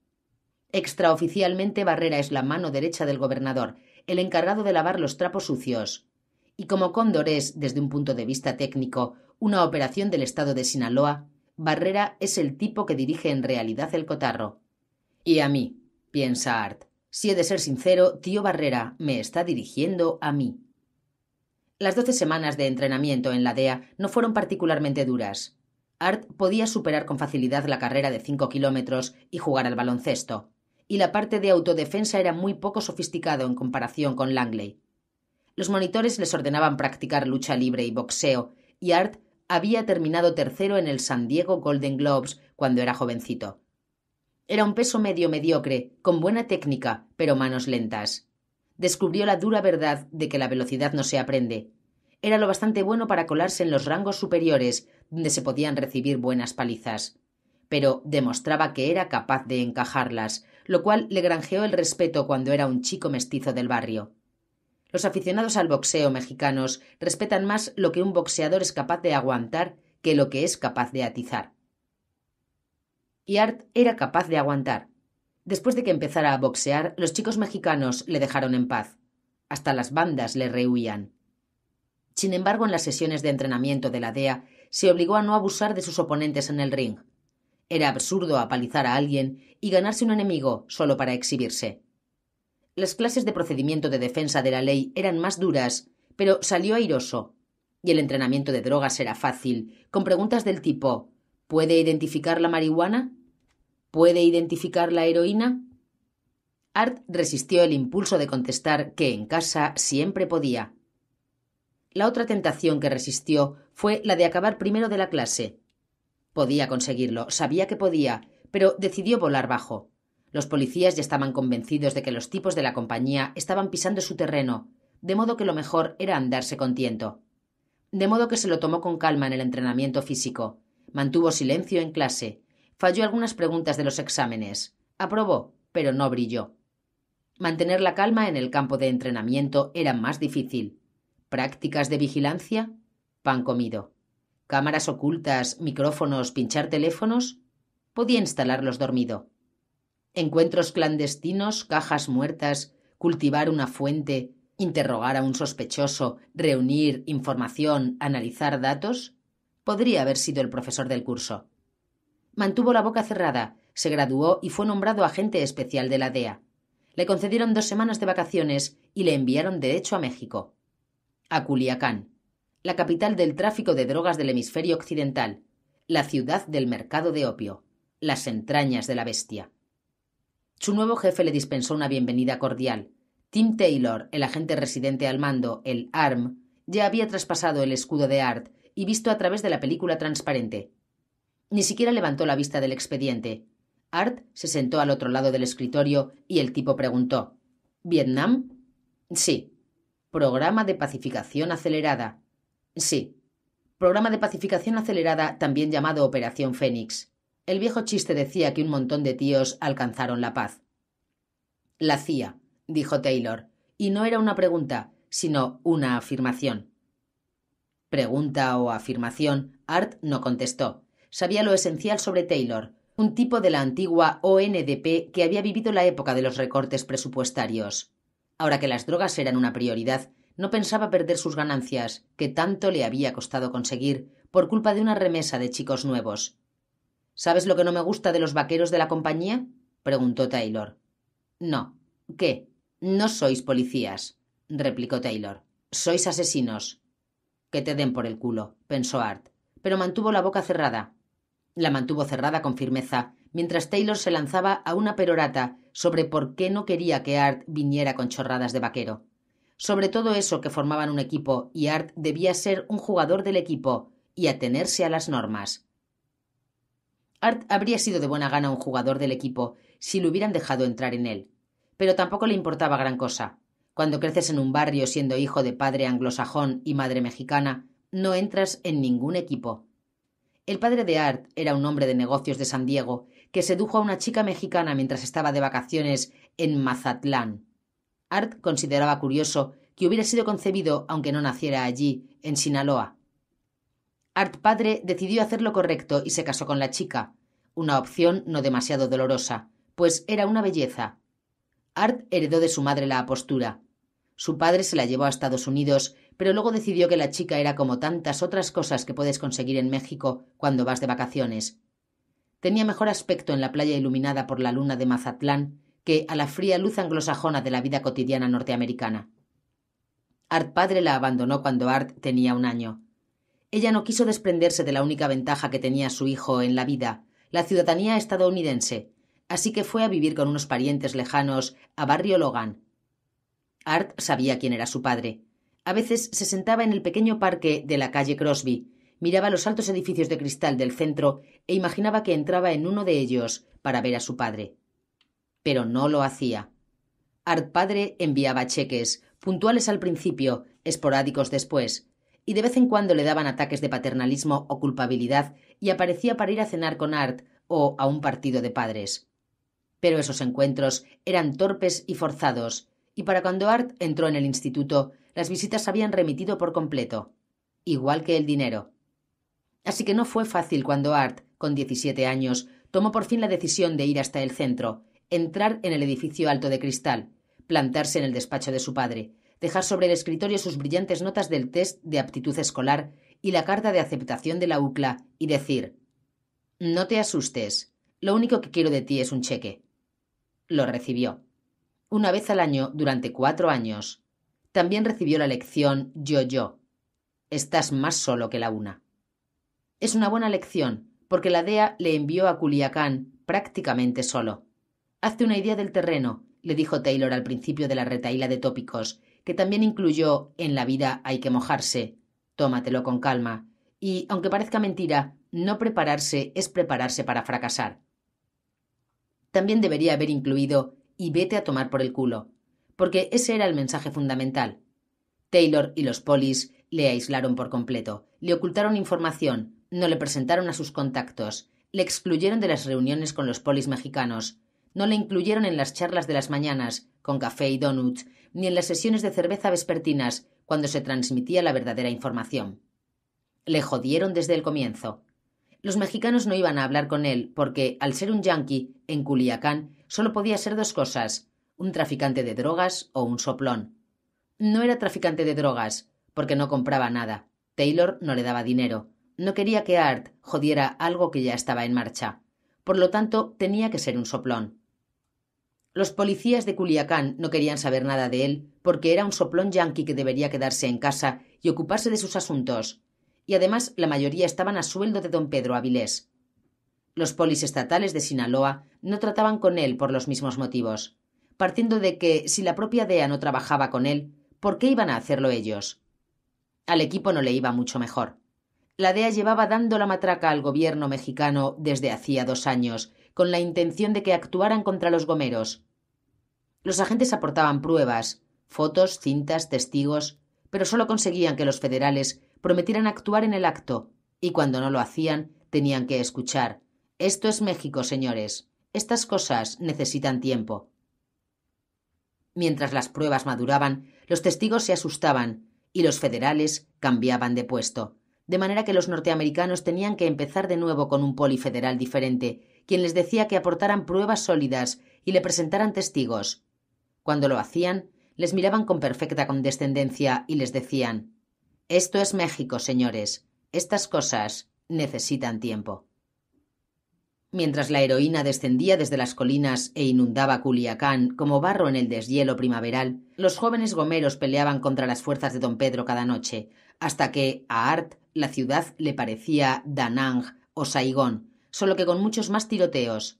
Extraoficialmente, Barrera es la mano derecha del gobernador, el encargado de lavar los trapos sucios. Y como Cóndor es, desde un punto de vista técnico, una operación del estado de Sinaloa, Barrera es el tipo que dirige en realidad el cotarro. Y a mí, piensa Art. Si he de ser sincero, tío Barrera me está dirigiendo a mí. Las doce semanas de entrenamiento en la DEA no fueron particularmente duras. Art podía superar con facilidad la carrera de cinco kilómetros y jugar al baloncesto, y la parte de autodefensa era muy poco sofisticado en comparación con Langley. Los monitores les ordenaban practicar lucha libre y boxeo, y Art había terminado tercero en el San Diego Golden Globes cuando era jovencito. Era un peso medio mediocre, con buena técnica, pero manos lentas descubrió la dura verdad de que la velocidad no se aprende. Era lo bastante bueno para colarse en los rangos superiores, donde se podían recibir buenas palizas. Pero demostraba que era capaz de encajarlas, lo cual le granjeó el respeto cuando era un chico mestizo del barrio. Los aficionados al boxeo mexicanos respetan más lo que un boxeador es capaz de aguantar que lo que es capaz de atizar. Y Art era capaz de aguantar. Después de que empezara a boxear, los chicos mexicanos le dejaron en paz. Hasta las bandas le rehuían. Sin embargo, en las sesiones de entrenamiento de la DEA se obligó a no abusar de sus oponentes en el ring. Era absurdo apalizar a alguien y ganarse un enemigo solo para exhibirse. Las clases de procedimiento de defensa de la ley eran más duras, pero salió airoso. Y el entrenamiento de drogas era fácil, con preguntas del tipo ¿Puede identificar la marihuana? ¿Puede identificar la heroína? Art resistió el impulso de contestar que en casa siempre podía. La otra tentación que resistió fue la de acabar primero de la clase. Podía conseguirlo, sabía que podía, pero decidió volar bajo. Los policías ya estaban convencidos de que los tipos de la compañía estaban pisando su terreno, de modo que lo mejor era andarse con tiento. De modo que se lo tomó con calma en el entrenamiento físico. Mantuvo silencio en clase, Falló algunas preguntas de los exámenes. Aprobó, pero no brilló. Mantener la calma en el campo de entrenamiento era más difícil. Prácticas de vigilancia, pan comido. Cámaras ocultas, micrófonos, pinchar teléfonos, podía instalarlos dormido. Encuentros clandestinos, cajas muertas, cultivar una fuente, interrogar a un sospechoso, reunir información, analizar datos, podría haber sido el profesor del curso. Mantuvo la boca cerrada, se graduó y fue nombrado agente especial de la DEA. Le concedieron dos semanas de vacaciones y le enviaron de hecho a México. A Culiacán, la capital del tráfico de drogas del hemisferio occidental, la ciudad del mercado de opio, las entrañas de la bestia. Su nuevo jefe le dispensó una bienvenida cordial. Tim Taylor, el agente residente al mando, el ARM, ya había traspasado el escudo de Art y visto a través de la película transparente, ni siquiera levantó la vista del expediente. Art se sentó al otro lado del escritorio y el tipo preguntó ¿Vietnam? Sí. Programa de pacificación acelerada. Sí. Programa de pacificación acelerada también llamado Operación Fénix. El viejo chiste decía que un montón de tíos alcanzaron la paz. La CIA, dijo Taylor, y no era una pregunta, sino una afirmación. Pregunta o afirmación, Art no contestó sabía lo esencial sobre Taylor, un tipo de la antigua ONDP que había vivido la época de los recortes presupuestarios. Ahora que las drogas eran una prioridad, no pensaba perder sus ganancias, que tanto le había costado conseguir, por culpa de una remesa de chicos nuevos. ¿Sabes lo que no me gusta de los vaqueros de la compañía? preguntó Taylor. No. ¿Qué? No sois policías, replicó Taylor. Sois asesinos. Que te den por el culo, pensó Art, pero mantuvo la boca cerrada. La mantuvo cerrada con firmeza, mientras Taylor se lanzaba a una perorata sobre por qué no quería que Art viniera con chorradas de vaquero. Sobre todo eso que formaban un equipo y Art debía ser un jugador del equipo y atenerse a las normas. Art habría sido de buena gana un jugador del equipo si lo hubieran dejado entrar en él, pero tampoco le importaba gran cosa. Cuando creces en un barrio siendo hijo de padre anglosajón y madre mexicana, no entras en ningún equipo. El padre de Art era un hombre de negocios de San Diego que sedujo a una chica mexicana mientras estaba de vacaciones en Mazatlán. Art consideraba curioso que hubiera sido concebido, aunque no naciera allí, en Sinaloa. Art padre decidió hacer lo correcto y se casó con la chica, una opción no demasiado dolorosa, pues era una belleza. Art heredó de su madre la apostura. Su padre se la llevó a Estados Unidos pero luego decidió que la chica era como tantas otras cosas que puedes conseguir en México cuando vas de vacaciones. Tenía mejor aspecto en la playa iluminada por la luna de Mazatlán que a la fría luz anglosajona de la vida cotidiana norteamericana. Art padre la abandonó cuando Art tenía un año. Ella no quiso desprenderse de la única ventaja que tenía su hijo en la vida, la ciudadanía estadounidense, así que fue a vivir con unos parientes lejanos a Barrio Logan. Art sabía quién era su padre. A veces se sentaba en el pequeño parque de la calle Crosby, miraba los altos edificios de cristal del centro e imaginaba que entraba en uno de ellos para ver a su padre. Pero no lo hacía. Art padre enviaba cheques, puntuales al principio, esporádicos después, y de vez en cuando le daban ataques de paternalismo o culpabilidad y aparecía para ir a cenar con Art o a un partido de padres. Pero esos encuentros eran torpes y forzados, y para cuando Art entró en el instituto las visitas habían remitido por completo, igual que el dinero. Así que no fue fácil cuando Art, con 17 años, tomó por fin la decisión de ir hasta el centro, entrar en el edificio alto de cristal, plantarse en el despacho de su padre, dejar sobre el escritorio sus brillantes notas del test de aptitud escolar y la carta de aceptación de la UCLA y decir No te asustes, lo único que quiero de ti es un cheque. Lo recibió. Una vez al año durante cuatro años. También recibió la lección Yo-Yo. Estás más solo que la una. Es una buena lección, porque la DEA le envió a Culiacán prácticamente solo. Hazte una idea del terreno, le dijo Taylor al principio de la retaíla de tópicos, que también incluyó En la vida hay que mojarse, tómatelo con calma, y, aunque parezca mentira, no prepararse es prepararse para fracasar. También debería haber incluido y vete a tomar por el culo, porque ese era el mensaje fundamental. Taylor y los polis le aislaron por completo, le ocultaron información, no le presentaron a sus contactos, le excluyeron de las reuniones con los polis mexicanos, no le incluyeron en las charlas de las mañanas, con café y donuts, ni en las sesiones de cerveza vespertinas, cuando se transmitía la verdadera información. Le jodieron desde el comienzo. Los mexicanos no iban a hablar con él porque, al ser un yanqui, en Culiacán solo podía ser dos cosas, un traficante de drogas o un soplón. No era traficante de drogas, porque no compraba nada. Taylor no le daba dinero. No quería que Art jodiera algo que ya estaba en marcha. Por lo tanto, tenía que ser un soplón. Los policías de Culiacán no querían saber nada de él, porque era un soplón yanqui que debería quedarse en casa y ocuparse de sus asuntos. Y además, la mayoría estaban a sueldo de don Pedro Avilés. Los polis estatales de Sinaloa no trataban con él por los mismos motivos partiendo de que si la propia DEA no trabajaba con él, ¿por qué iban a hacerlo ellos? Al equipo no le iba mucho mejor. La DEA llevaba dando la matraca al gobierno mexicano desde hacía dos años, con la intención de que actuaran contra los gomeros. Los agentes aportaban pruebas, fotos, cintas, testigos, pero solo conseguían que los federales prometieran actuar en el acto, y cuando no lo hacían, tenían que escuchar. Esto es México, señores. Estas cosas necesitan tiempo. Mientras las pruebas maduraban, los testigos se asustaban y los federales cambiaban de puesto, de manera que los norteamericanos tenían que empezar de nuevo con un polifederal diferente, quien les decía que aportaran pruebas sólidas y le presentaran testigos. Cuando lo hacían, les miraban con perfecta condescendencia y les decían Esto es México, señores. Estas cosas necesitan tiempo. Mientras la heroína descendía desde las colinas e inundaba Culiacán como barro en el deshielo primaveral, los jóvenes gomeros peleaban contra las fuerzas de don Pedro cada noche, hasta que a Art la ciudad le parecía Danang o Saigón, solo que con muchos más tiroteos.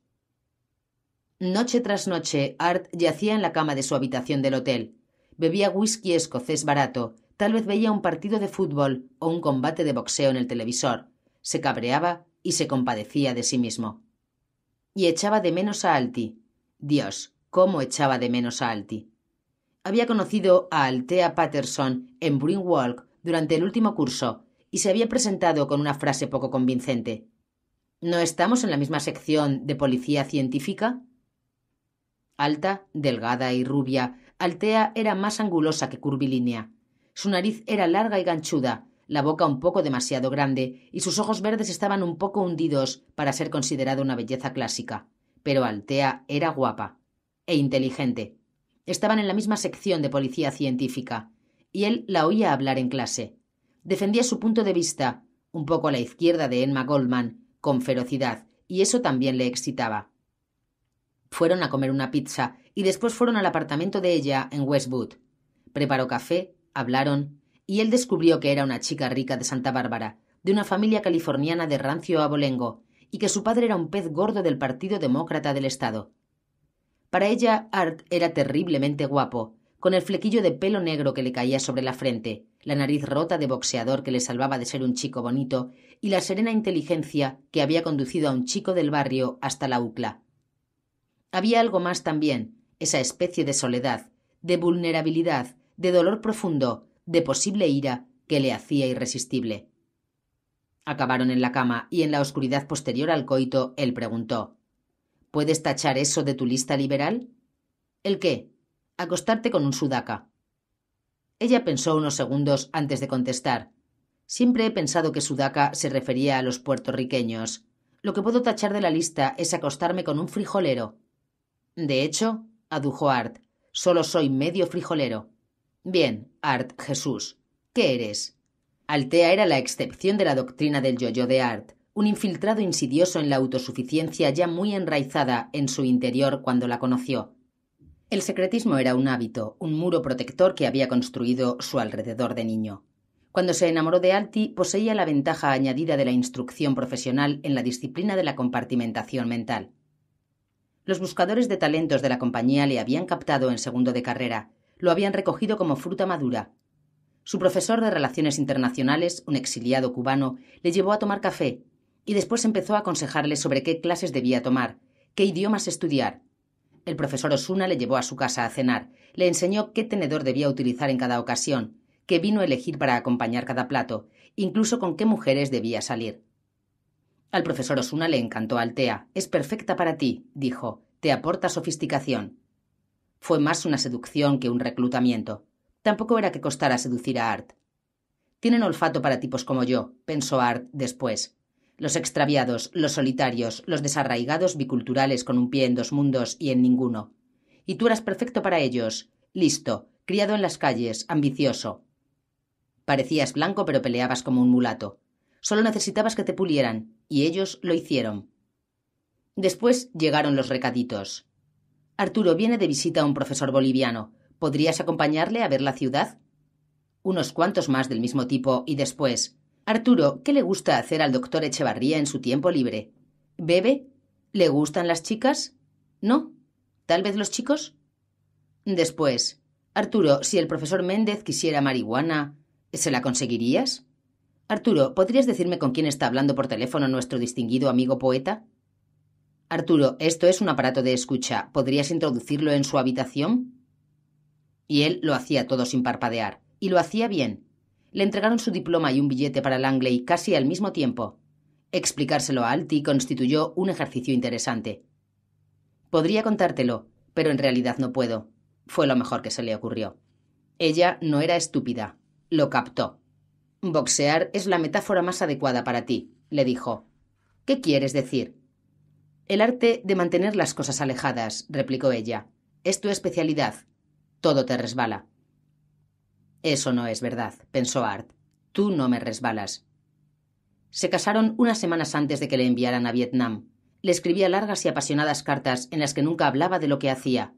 Noche tras noche, Art yacía en la cama de su habitación del hotel. Bebía whisky escocés barato, tal vez veía un partido de fútbol o un combate de boxeo en el televisor. Se cabreaba y se compadecía de sí mismo. Y echaba de menos a Alti. Dios, cómo echaba de menos a Alti. Había conocido a Altea Patterson en Brimwalk durante el último curso y se había presentado con una frase poco convincente. ¿No estamos en la misma sección de policía científica? Alta, delgada y rubia, Altea era más angulosa que curvilínea. Su nariz era larga y ganchuda, la boca un poco demasiado grande, y sus ojos verdes estaban un poco hundidos para ser considerada una belleza clásica. Pero Altea era guapa e inteligente. Estaban en la misma sección de policía científica, y él la oía hablar en clase. Defendía su punto de vista, un poco a la izquierda de Emma Goldman, con ferocidad, y eso también le excitaba. Fueron a comer una pizza y después fueron al apartamento de ella en Westwood. Preparó café, hablaron, y él descubrió que era una chica rica de Santa Bárbara, de una familia californiana de rancio abolengo, y que su padre era un pez gordo del Partido Demócrata del Estado. Para ella, Art era terriblemente guapo, con el flequillo de pelo negro que le caía sobre la frente, la nariz rota de boxeador que le salvaba de ser un chico bonito, y la serena inteligencia que había conducido a un chico del barrio hasta la UCLA. Había algo más también, esa especie de soledad, de vulnerabilidad, de dolor profundo, de posible ira que le hacía irresistible. Acabaron en la cama y en la oscuridad posterior al coito él preguntó ¿Puedes tachar eso de tu lista liberal? ¿El qué? Acostarte con un sudaca. Ella pensó unos segundos antes de contestar. Siempre he pensado que sudaca se refería a los puertorriqueños. Lo que puedo tachar de la lista es acostarme con un frijolero. De hecho, adujo Art, solo soy medio frijolero. Bien, Art Jesús, ¿qué eres? Altea era la excepción de la doctrina del yo-yo de Art, un infiltrado insidioso en la autosuficiencia ya muy enraizada en su interior cuando la conoció. El secretismo era un hábito, un muro protector que había construido su alrededor de niño. Cuando se enamoró de Alti, poseía la ventaja añadida de la instrucción profesional en la disciplina de la compartimentación mental. Los buscadores de talentos de la compañía le habían captado en segundo de carrera, lo habían recogido como fruta madura. Su profesor de Relaciones Internacionales, un exiliado cubano, le llevó a tomar café y después empezó a aconsejarle sobre qué clases debía tomar, qué idiomas estudiar. El profesor Osuna le llevó a su casa a cenar, le enseñó qué tenedor debía utilizar en cada ocasión, qué vino elegir para acompañar cada plato, incluso con qué mujeres debía salir. Al profesor Osuna le encantó Altea. Es perfecta para ti, dijo. Te aporta sofisticación. Fue más una seducción que un reclutamiento. Tampoco era que costara seducir a Art. Tienen olfato para tipos como yo, pensó Art después. Los extraviados, los solitarios, los desarraigados biculturales con un pie en dos mundos y en ninguno. Y tú eras perfecto para ellos. Listo, criado en las calles, ambicioso. Parecías blanco pero peleabas como un mulato. Solo necesitabas que te pulieran, y ellos lo hicieron. Después llegaron los recaditos. Arturo viene de visita a un profesor boliviano. ¿Podrías acompañarle a ver la ciudad? Unos cuantos más del mismo tipo y después. Arturo, ¿qué le gusta hacer al doctor Echevarría en su tiempo libre? ¿Bebe? ¿Le gustan las chicas? ¿No? ¿Tal vez los chicos? Después. Arturo, si el profesor Méndez quisiera marihuana, ¿se la conseguirías? Arturo, ¿podrías decirme con quién está hablando por teléfono nuestro distinguido amigo poeta? Arturo, esto es un aparato de escucha. ¿Podrías introducirlo en su habitación? Y él lo hacía todo sin parpadear. Y lo hacía bien. Le entregaron su diploma y un billete para Langley casi al mismo tiempo. Explicárselo a Alti constituyó un ejercicio interesante. Podría contártelo, pero en realidad no puedo. Fue lo mejor que se le ocurrió. Ella no era estúpida. Lo captó. Boxear es la metáfora más adecuada para ti, le dijo. ¿Qué quieres decir? El arte de mantener las cosas alejadas, replicó ella. Es tu especialidad. Todo te resbala. Eso no es verdad, pensó Art. Tú no me resbalas. Se casaron unas semanas antes de que le enviaran a Vietnam. Le escribía largas y apasionadas cartas en las que nunca hablaba de lo que hacía.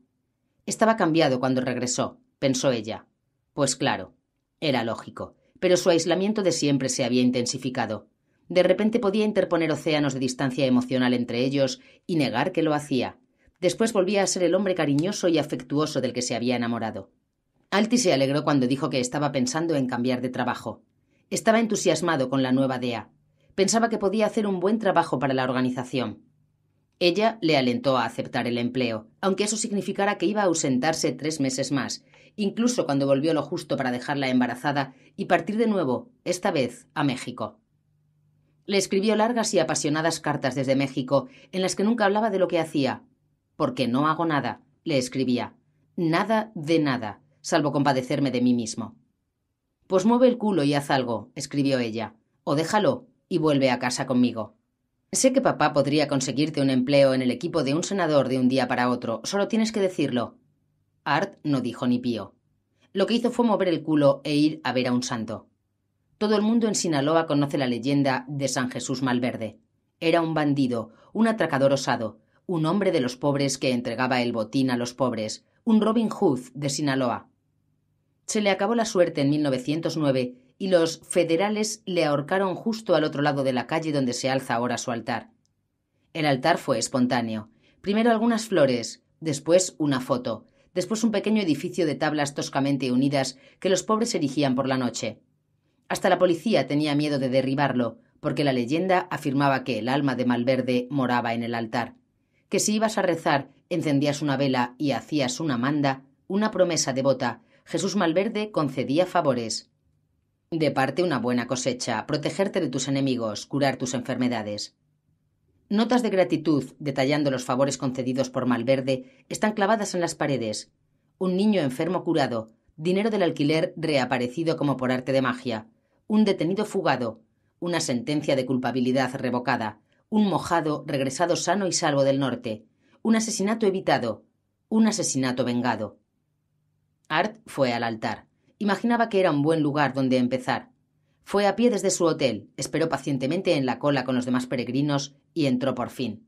Estaba cambiado cuando regresó, pensó ella. Pues claro, era lógico, pero su aislamiento de siempre se había intensificado. De repente podía interponer océanos de distancia emocional entre ellos y negar que lo hacía. Después volvía a ser el hombre cariñoso y afectuoso del que se había enamorado. Alti se alegró cuando dijo que estaba pensando en cambiar de trabajo. Estaba entusiasmado con la nueva DEA. Pensaba que podía hacer un buen trabajo para la organización. Ella le alentó a aceptar el empleo, aunque eso significara que iba a ausentarse tres meses más, incluso cuando volvió lo justo para dejarla embarazada y partir de nuevo, esta vez, a México. Le escribió largas y apasionadas cartas desde México, en las que nunca hablaba de lo que hacía. Porque no hago nada, le escribía. Nada de nada, salvo compadecerme de mí mismo. Pues mueve el culo y haz algo, escribió ella. O déjalo y vuelve a casa conmigo. Sé que papá podría conseguirte un empleo en el equipo de un senador de un día para otro, solo tienes que decirlo. Art no dijo ni pío. Lo que hizo fue mover el culo e ir a ver a un santo. Todo el mundo en Sinaloa conoce la leyenda de San Jesús Malverde. Era un bandido, un atracador osado, un hombre de los pobres que entregaba el botín a los pobres, un Robin Hood de Sinaloa. Se le acabó la suerte en 1909 y los federales le ahorcaron justo al otro lado de la calle donde se alza ahora su altar. El altar fue espontáneo. Primero algunas flores, después una foto, después un pequeño edificio de tablas toscamente unidas que los pobres erigían por la noche. Hasta la policía tenía miedo de derribarlo, porque la leyenda afirmaba que el alma de Malverde moraba en el altar, que si ibas a rezar, encendías una vela y hacías una manda, una promesa devota, Jesús Malverde concedía favores. De parte una buena cosecha, protegerte de tus enemigos, curar tus enfermedades. Notas de gratitud detallando los favores concedidos por Malverde están clavadas en las paredes. Un niño enfermo curado, dinero del alquiler reaparecido como por arte de magia, un detenido fugado, una sentencia de culpabilidad revocada, un mojado regresado sano y salvo del norte, un asesinato evitado, un asesinato vengado. Art fue al altar. Imaginaba que era un buen lugar donde empezar. Fue a pie desde su hotel, esperó pacientemente en la cola con los demás peregrinos y entró por fin.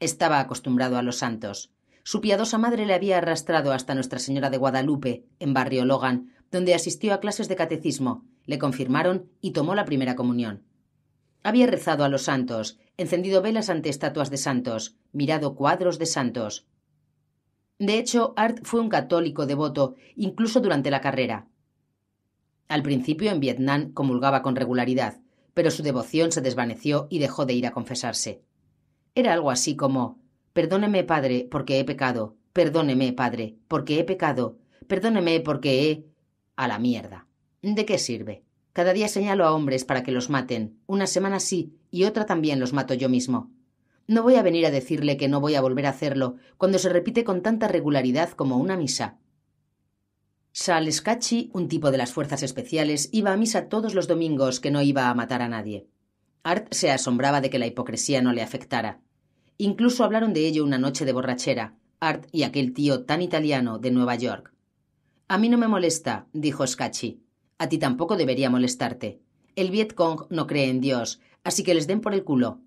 Estaba acostumbrado a los santos. Su piadosa madre le había arrastrado hasta Nuestra Señora de Guadalupe, en Barrio Logan, donde asistió a clases de catecismo, le confirmaron y tomó la primera comunión. Había rezado a los santos, encendido velas ante estatuas de santos, mirado cuadros de santos. De hecho, Art fue un católico devoto, incluso durante la carrera. Al principio en Vietnam comulgaba con regularidad, pero su devoción se desvaneció y dejó de ir a confesarse. Era algo así como Perdóneme, Padre, porque he pecado, perdóneme, Padre, porque he pecado, perdóneme porque he... a la mierda. ¿De qué sirve? Cada día señalo a hombres para que los maten. Una semana sí, y otra también los mato yo mismo. No voy a venir a decirle que no voy a volver a hacerlo cuando se repite con tanta regularidad como una misa. Sal Scacci, un tipo de las fuerzas especiales, iba a misa todos los domingos que no iba a matar a nadie. Art se asombraba de que la hipocresía no le afectara. Incluso hablaron de ello una noche de borrachera, Art y aquel tío tan italiano de Nueva York. A mí no me molesta, dijo Scacci. A ti tampoco debería molestarte. El Vietcong no cree en Dios, así que les den por el culo.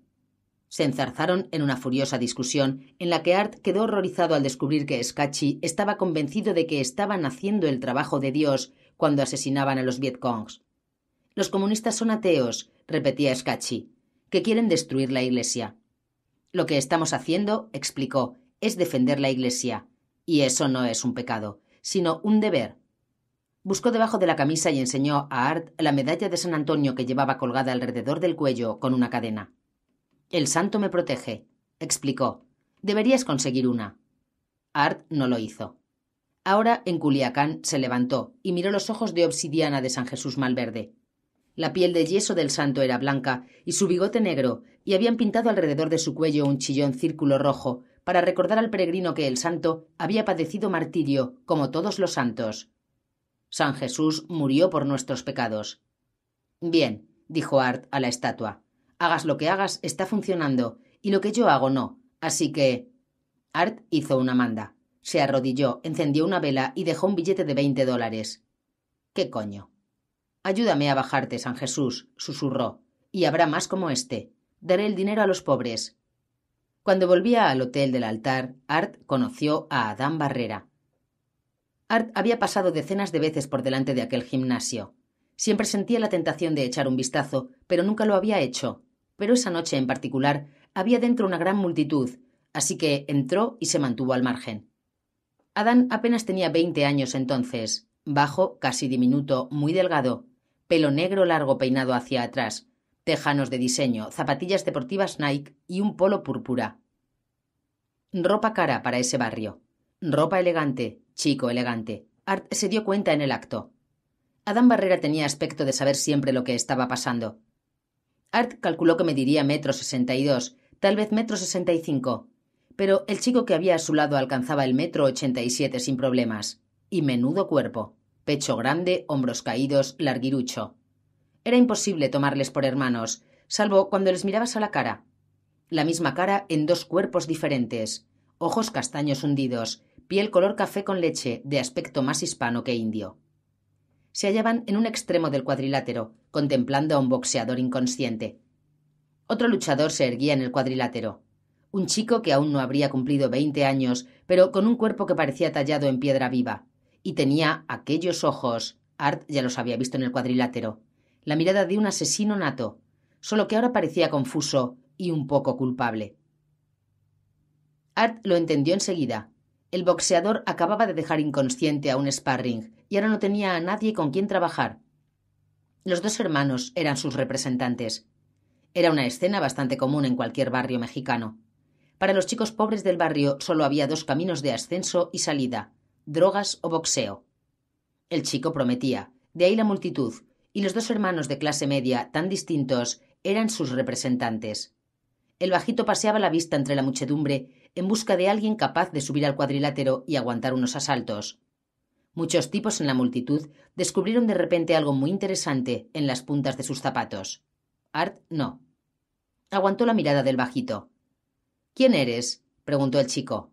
Se enzarzaron en una furiosa discusión en la que Art quedó horrorizado al descubrir que Scachi estaba convencido de que estaban haciendo el trabajo de Dios cuando asesinaban a los Vietcongs. Los comunistas son ateos, repetía Scatchi, que quieren destruir la Iglesia. Lo que estamos haciendo, explicó, es defender la Iglesia. Y eso no es un pecado, sino un deber, Buscó debajo de la camisa y enseñó a Art la medalla de San Antonio que llevaba colgada alrededor del cuello con una cadena. El santo me protege, explicó. Deberías conseguir una. Art no lo hizo. Ahora, en Culiacán, se levantó y miró los ojos de obsidiana de San Jesús Malverde. La piel de yeso del santo era blanca y su bigote negro, y habían pintado alrededor de su cuello un chillón círculo rojo para recordar al peregrino que el santo había padecido martirio, como todos los santos, San Jesús murió por nuestros pecados. Bien, dijo Art a la estatua. Hagas lo que hagas, está funcionando, y lo que yo hago no. Así que. Art hizo una manda. Se arrodilló, encendió una vela y dejó un billete de veinte dólares. ¿Qué coño? Ayúdame a bajarte, San Jesús, susurró, y habrá más como este. Daré el dinero a los pobres. Cuando volvía al hotel del altar, Art conoció a Adán Barrera. Art había pasado decenas de veces por delante de aquel gimnasio. Siempre sentía la tentación de echar un vistazo, pero nunca lo había hecho. Pero esa noche en particular había dentro una gran multitud, así que entró y se mantuvo al margen. Adán apenas tenía veinte años entonces, bajo, casi diminuto, muy delgado, pelo negro largo peinado hacia atrás, tejanos de diseño, zapatillas deportivas Nike y un polo púrpura. Ropa cara para ese barrio. Ropa elegante, Chico elegante. Art se dio cuenta en el acto. Adán Barrera tenía aspecto de saber siempre lo que estaba pasando. Art calculó que mediría metro sesenta y dos, tal vez metro sesenta y cinco, pero el chico que había a su lado alcanzaba el metro ochenta y siete sin problemas. Y menudo cuerpo. Pecho grande, hombros caídos, larguirucho. Era imposible tomarles por hermanos, salvo cuando les mirabas a la cara. La misma cara en dos cuerpos diferentes, ojos castaños hundidos, piel color café con leche, de aspecto más hispano que indio. Se hallaban en un extremo del cuadrilátero, contemplando a un boxeador inconsciente. Otro luchador se erguía en el cuadrilátero. Un chico que aún no habría cumplido veinte años, pero con un cuerpo que parecía tallado en piedra viva, y tenía aquellos ojos. Art ya los había visto en el cuadrilátero. La mirada de un asesino nato, solo que ahora parecía confuso y un poco culpable. Art lo entendió enseguida, el boxeador acababa de dejar inconsciente a un sparring y ahora no tenía a nadie con quien trabajar. Los dos hermanos eran sus representantes. Era una escena bastante común en cualquier barrio mexicano. Para los chicos pobres del barrio solo había dos caminos de ascenso y salida, drogas o boxeo. El chico prometía, de ahí la multitud, y los dos hermanos de clase media, tan distintos, eran sus representantes. El bajito paseaba la vista entre la muchedumbre en busca de alguien capaz de subir al cuadrilátero y aguantar unos asaltos. Muchos tipos en la multitud descubrieron de repente algo muy interesante en las puntas de sus zapatos. Art no. Aguantó la mirada del bajito. ¿Quién eres? preguntó el chico.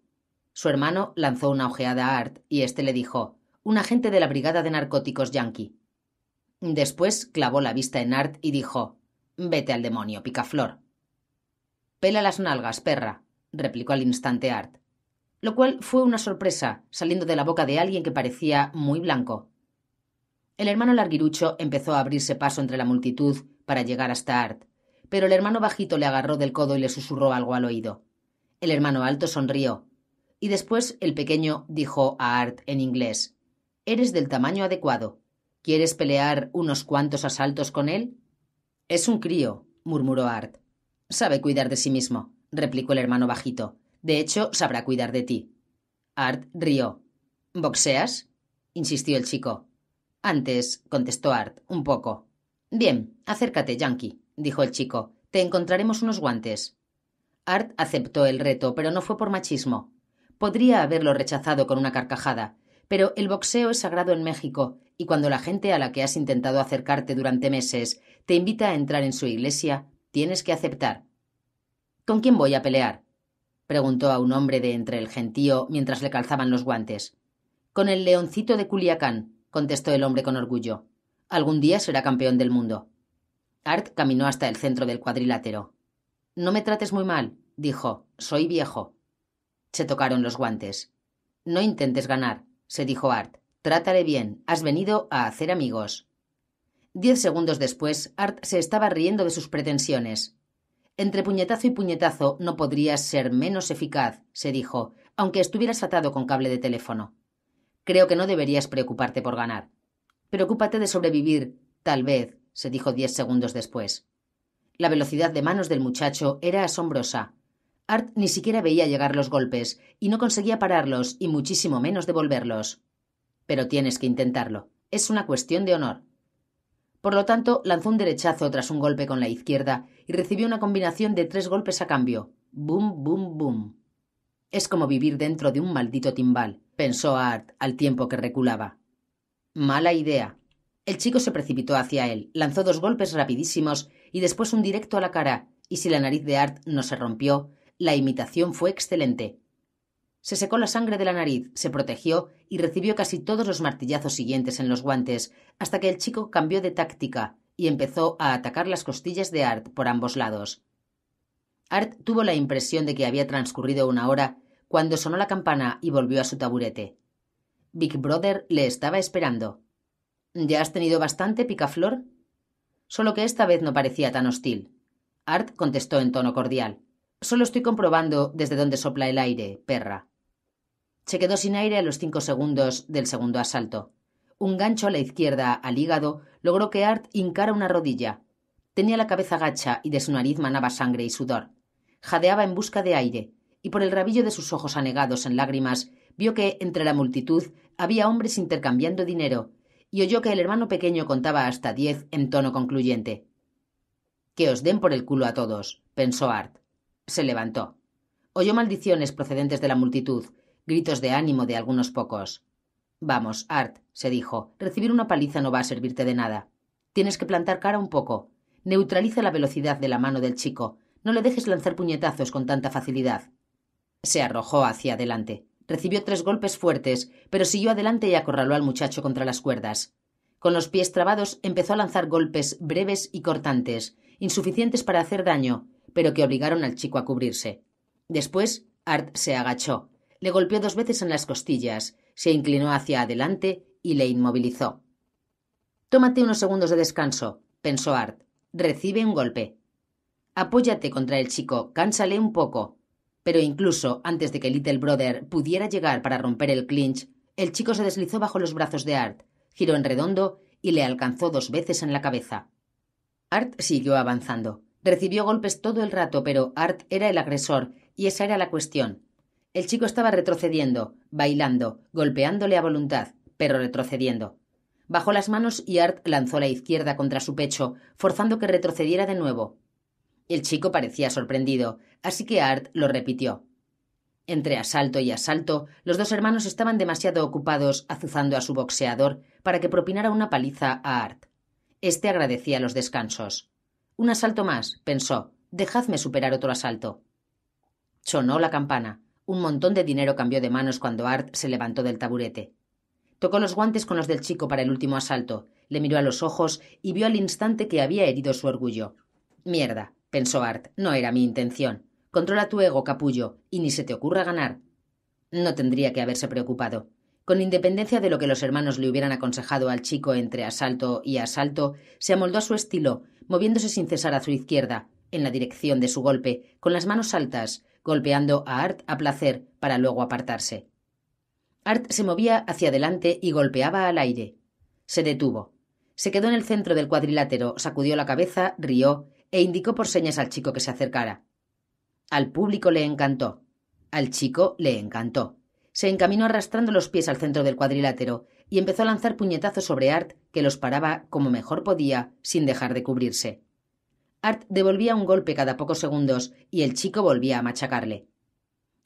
Su hermano lanzó una ojeada a Art y éste le dijo un agente de la Brigada de Narcóticos Yankee. Después clavó la vista en Art y dijo Vete al demonio, picaflor. Pela las nalgas, perra, replicó al instante Art, lo cual fue una sorpresa, saliendo de la boca de alguien que parecía muy blanco. El hermano larguirucho empezó a abrirse paso entre la multitud para llegar hasta Art, pero el hermano bajito le agarró del codo y le susurró algo al oído. El hermano alto sonrió, y después el pequeño dijo a Art en inglés Eres del tamaño adecuado. ¿Quieres pelear unos cuantos asaltos con él? Es un crío, murmuró Art. Sabe cuidar de sí mismo replicó el hermano bajito. De hecho, sabrá cuidar de ti. Art rió. ¿Boxeas? insistió el chico. Antes, contestó Art, un poco. Bien, acércate, Yankee, dijo el chico. Te encontraremos unos guantes. Art aceptó el reto, pero no fue por machismo. Podría haberlo rechazado con una carcajada, pero el boxeo es sagrado en México, y cuando la gente a la que has intentado acercarte durante meses te invita a entrar en su iglesia, tienes que aceptar. ¿Con quién voy a pelear? preguntó a un hombre de entre el gentío mientras le calzaban los guantes. Con el leoncito de Culiacán, contestó el hombre con orgullo. Algún día será campeón del mundo. Art caminó hasta el centro del cuadrilátero. No me trates muy mal, dijo. Soy viejo. Se tocaron los guantes. No intentes ganar, se dijo Art. Trátale bien. Has venido a hacer amigos. Diez segundos después, Art se estaba riendo de sus pretensiones. Entre puñetazo y puñetazo no podrías ser menos eficaz, se dijo, aunque estuvieras atado con cable de teléfono. Creo que no deberías preocuparte por ganar. Preocúpate de sobrevivir, tal vez, se dijo diez segundos después. La velocidad de manos del muchacho era asombrosa. Art ni siquiera veía llegar los golpes, y no conseguía pararlos, y muchísimo menos devolverlos. Pero tienes que intentarlo. Es una cuestión de honor. Por lo tanto, lanzó un derechazo tras un golpe con la izquierda y recibió una combinación de tres golpes a cambio. Boom, boom, boom. Es como vivir dentro de un maldito timbal, pensó Art al tiempo que reculaba. Mala idea. El chico se precipitó hacia él, lanzó dos golpes rapidísimos y después un directo a la cara, y si la nariz de Art no se rompió, la imitación fue excelente. Se secó la sangre de la nariz, se protegió y recibió casi todos los martillazos siguientes en los guantes, hasta que el chico cambió de táctica y empezó a atacar las costillas de Art por ambos lados. Art tuvo la impresión de que había transcurrido una hora cuando sonó la campana y volvió a su taburete. Big Brother le estaba esperando. ¿Ya has tenido bastante, picaflor? Solo que esta vez no parecía tan hostil. Art contestó en tono cordial. Solo estoy comprobando desde dónde sopla el aire, perra. Se quedó sin aire a los cinco segundos del segundo asalto. Un gancho a la izquierda al hígado logró que Art hincara una rodilla. Tenía la cabeza gacha y de su nariz manaba sangre y sudor. Jadeaba en busca de aire, y por el rabillo de sus ojos anegados en lágrimas vio que entre la multitud había hombres intercambiando dinero, y oyó que el hermano pequeño contaba hasta diez en tono concluyente. Que os den por el culo a todos, pensó Art. Se levantó. Oyó maldiciones procedentes de la multitud, gritos de ánimo de algunos pocos. Vamos, Art, se dijo, recibir una paliza no va a servirte de nada. Tienes que plantar cara un poco. Neutraliza la velocidad de la mano del chico. No le dejes lanzar puñetazos con tanta facilidad. Se arrojó hacia adelante. Recibió tres golpes fuertes, pero siguió adelante y acorraló al muchacho contra las cuerdas. Con los pies trabados empezó a lanzar golpes breves y cortantes, insuficientes para hacer daño, pero que obligaron al chico a cubrirse. Después, Art se agachó, le golpeó dos veces en las costillas, se inclinó hacia adelante y le inmovilizó. Tómate unos segundos de descanso, pensó Art. Recibe un golpe. Apóyate contra el chico, cánsale un poco. Pero incluso antes de que Little Brother pudiera llegar para romper el clinch, el chico se deslizó bajo los brazos de Art, giró en redondo y le alcanzó dos veces en la cabeza. Art siguió avanzando. Recibió golpes todo el rato, pero Art era el agresor, y esa era la cuestión. El chico estaba retrocediendo, bailando, golpeándole a voluntad, pero retrocediendo. Bajó las manos y Art lanzó la izquierda contra su pecho, forzando que retrocediera de nuevo. El chico parecía sorprendido, así que Art lo repitió. Entre asalto y asalto, los dos hermanos estaban demasiado ocupados azuzando a su boxeador para que propinara una paliza a Art. Este agradecía los descansos. Un asalto más, pensó. Dejadme superar otro asalto. Sonó la campana. Un montón de dinero cambió de manos cuando Art se levantó del taburete. Tocó los guantes con los del chico para el último asalto, le miró a los ojos y vio al instante que había herido su orgullo. Mierda, pensó Art, no era mi intención. Controla tu ego, capullo, y ni se te ocurra ganar. No tendría que haberse preocupado. Con independencia de lo que los hermanos le hubieran aconsejado al chico entre asalto y asalto, se amoldó a su estilo, moviéndose sin cesar a su izquierda, en la dirección de su golpe, con las manos altas, golpeando a Art a placer para luego apartarse. Art se movía hacia adelante y golpeaba al aire. Se detuvo. Se quedó en el centro del cuadrilátero, sacudió la cabeza, rió e indicó por señas al chico que se acercara. Al público le encantó. Al chico le encantó. Se encaminó arrastrando los pies al centro del cuadrilátero y empezó a lanzar puñetazos sobre Art, que los paraba como mejor podía, sin dejar de cubrirse. Art devolvía un golpe cada pocos segundos y el chico volvía a machacarle.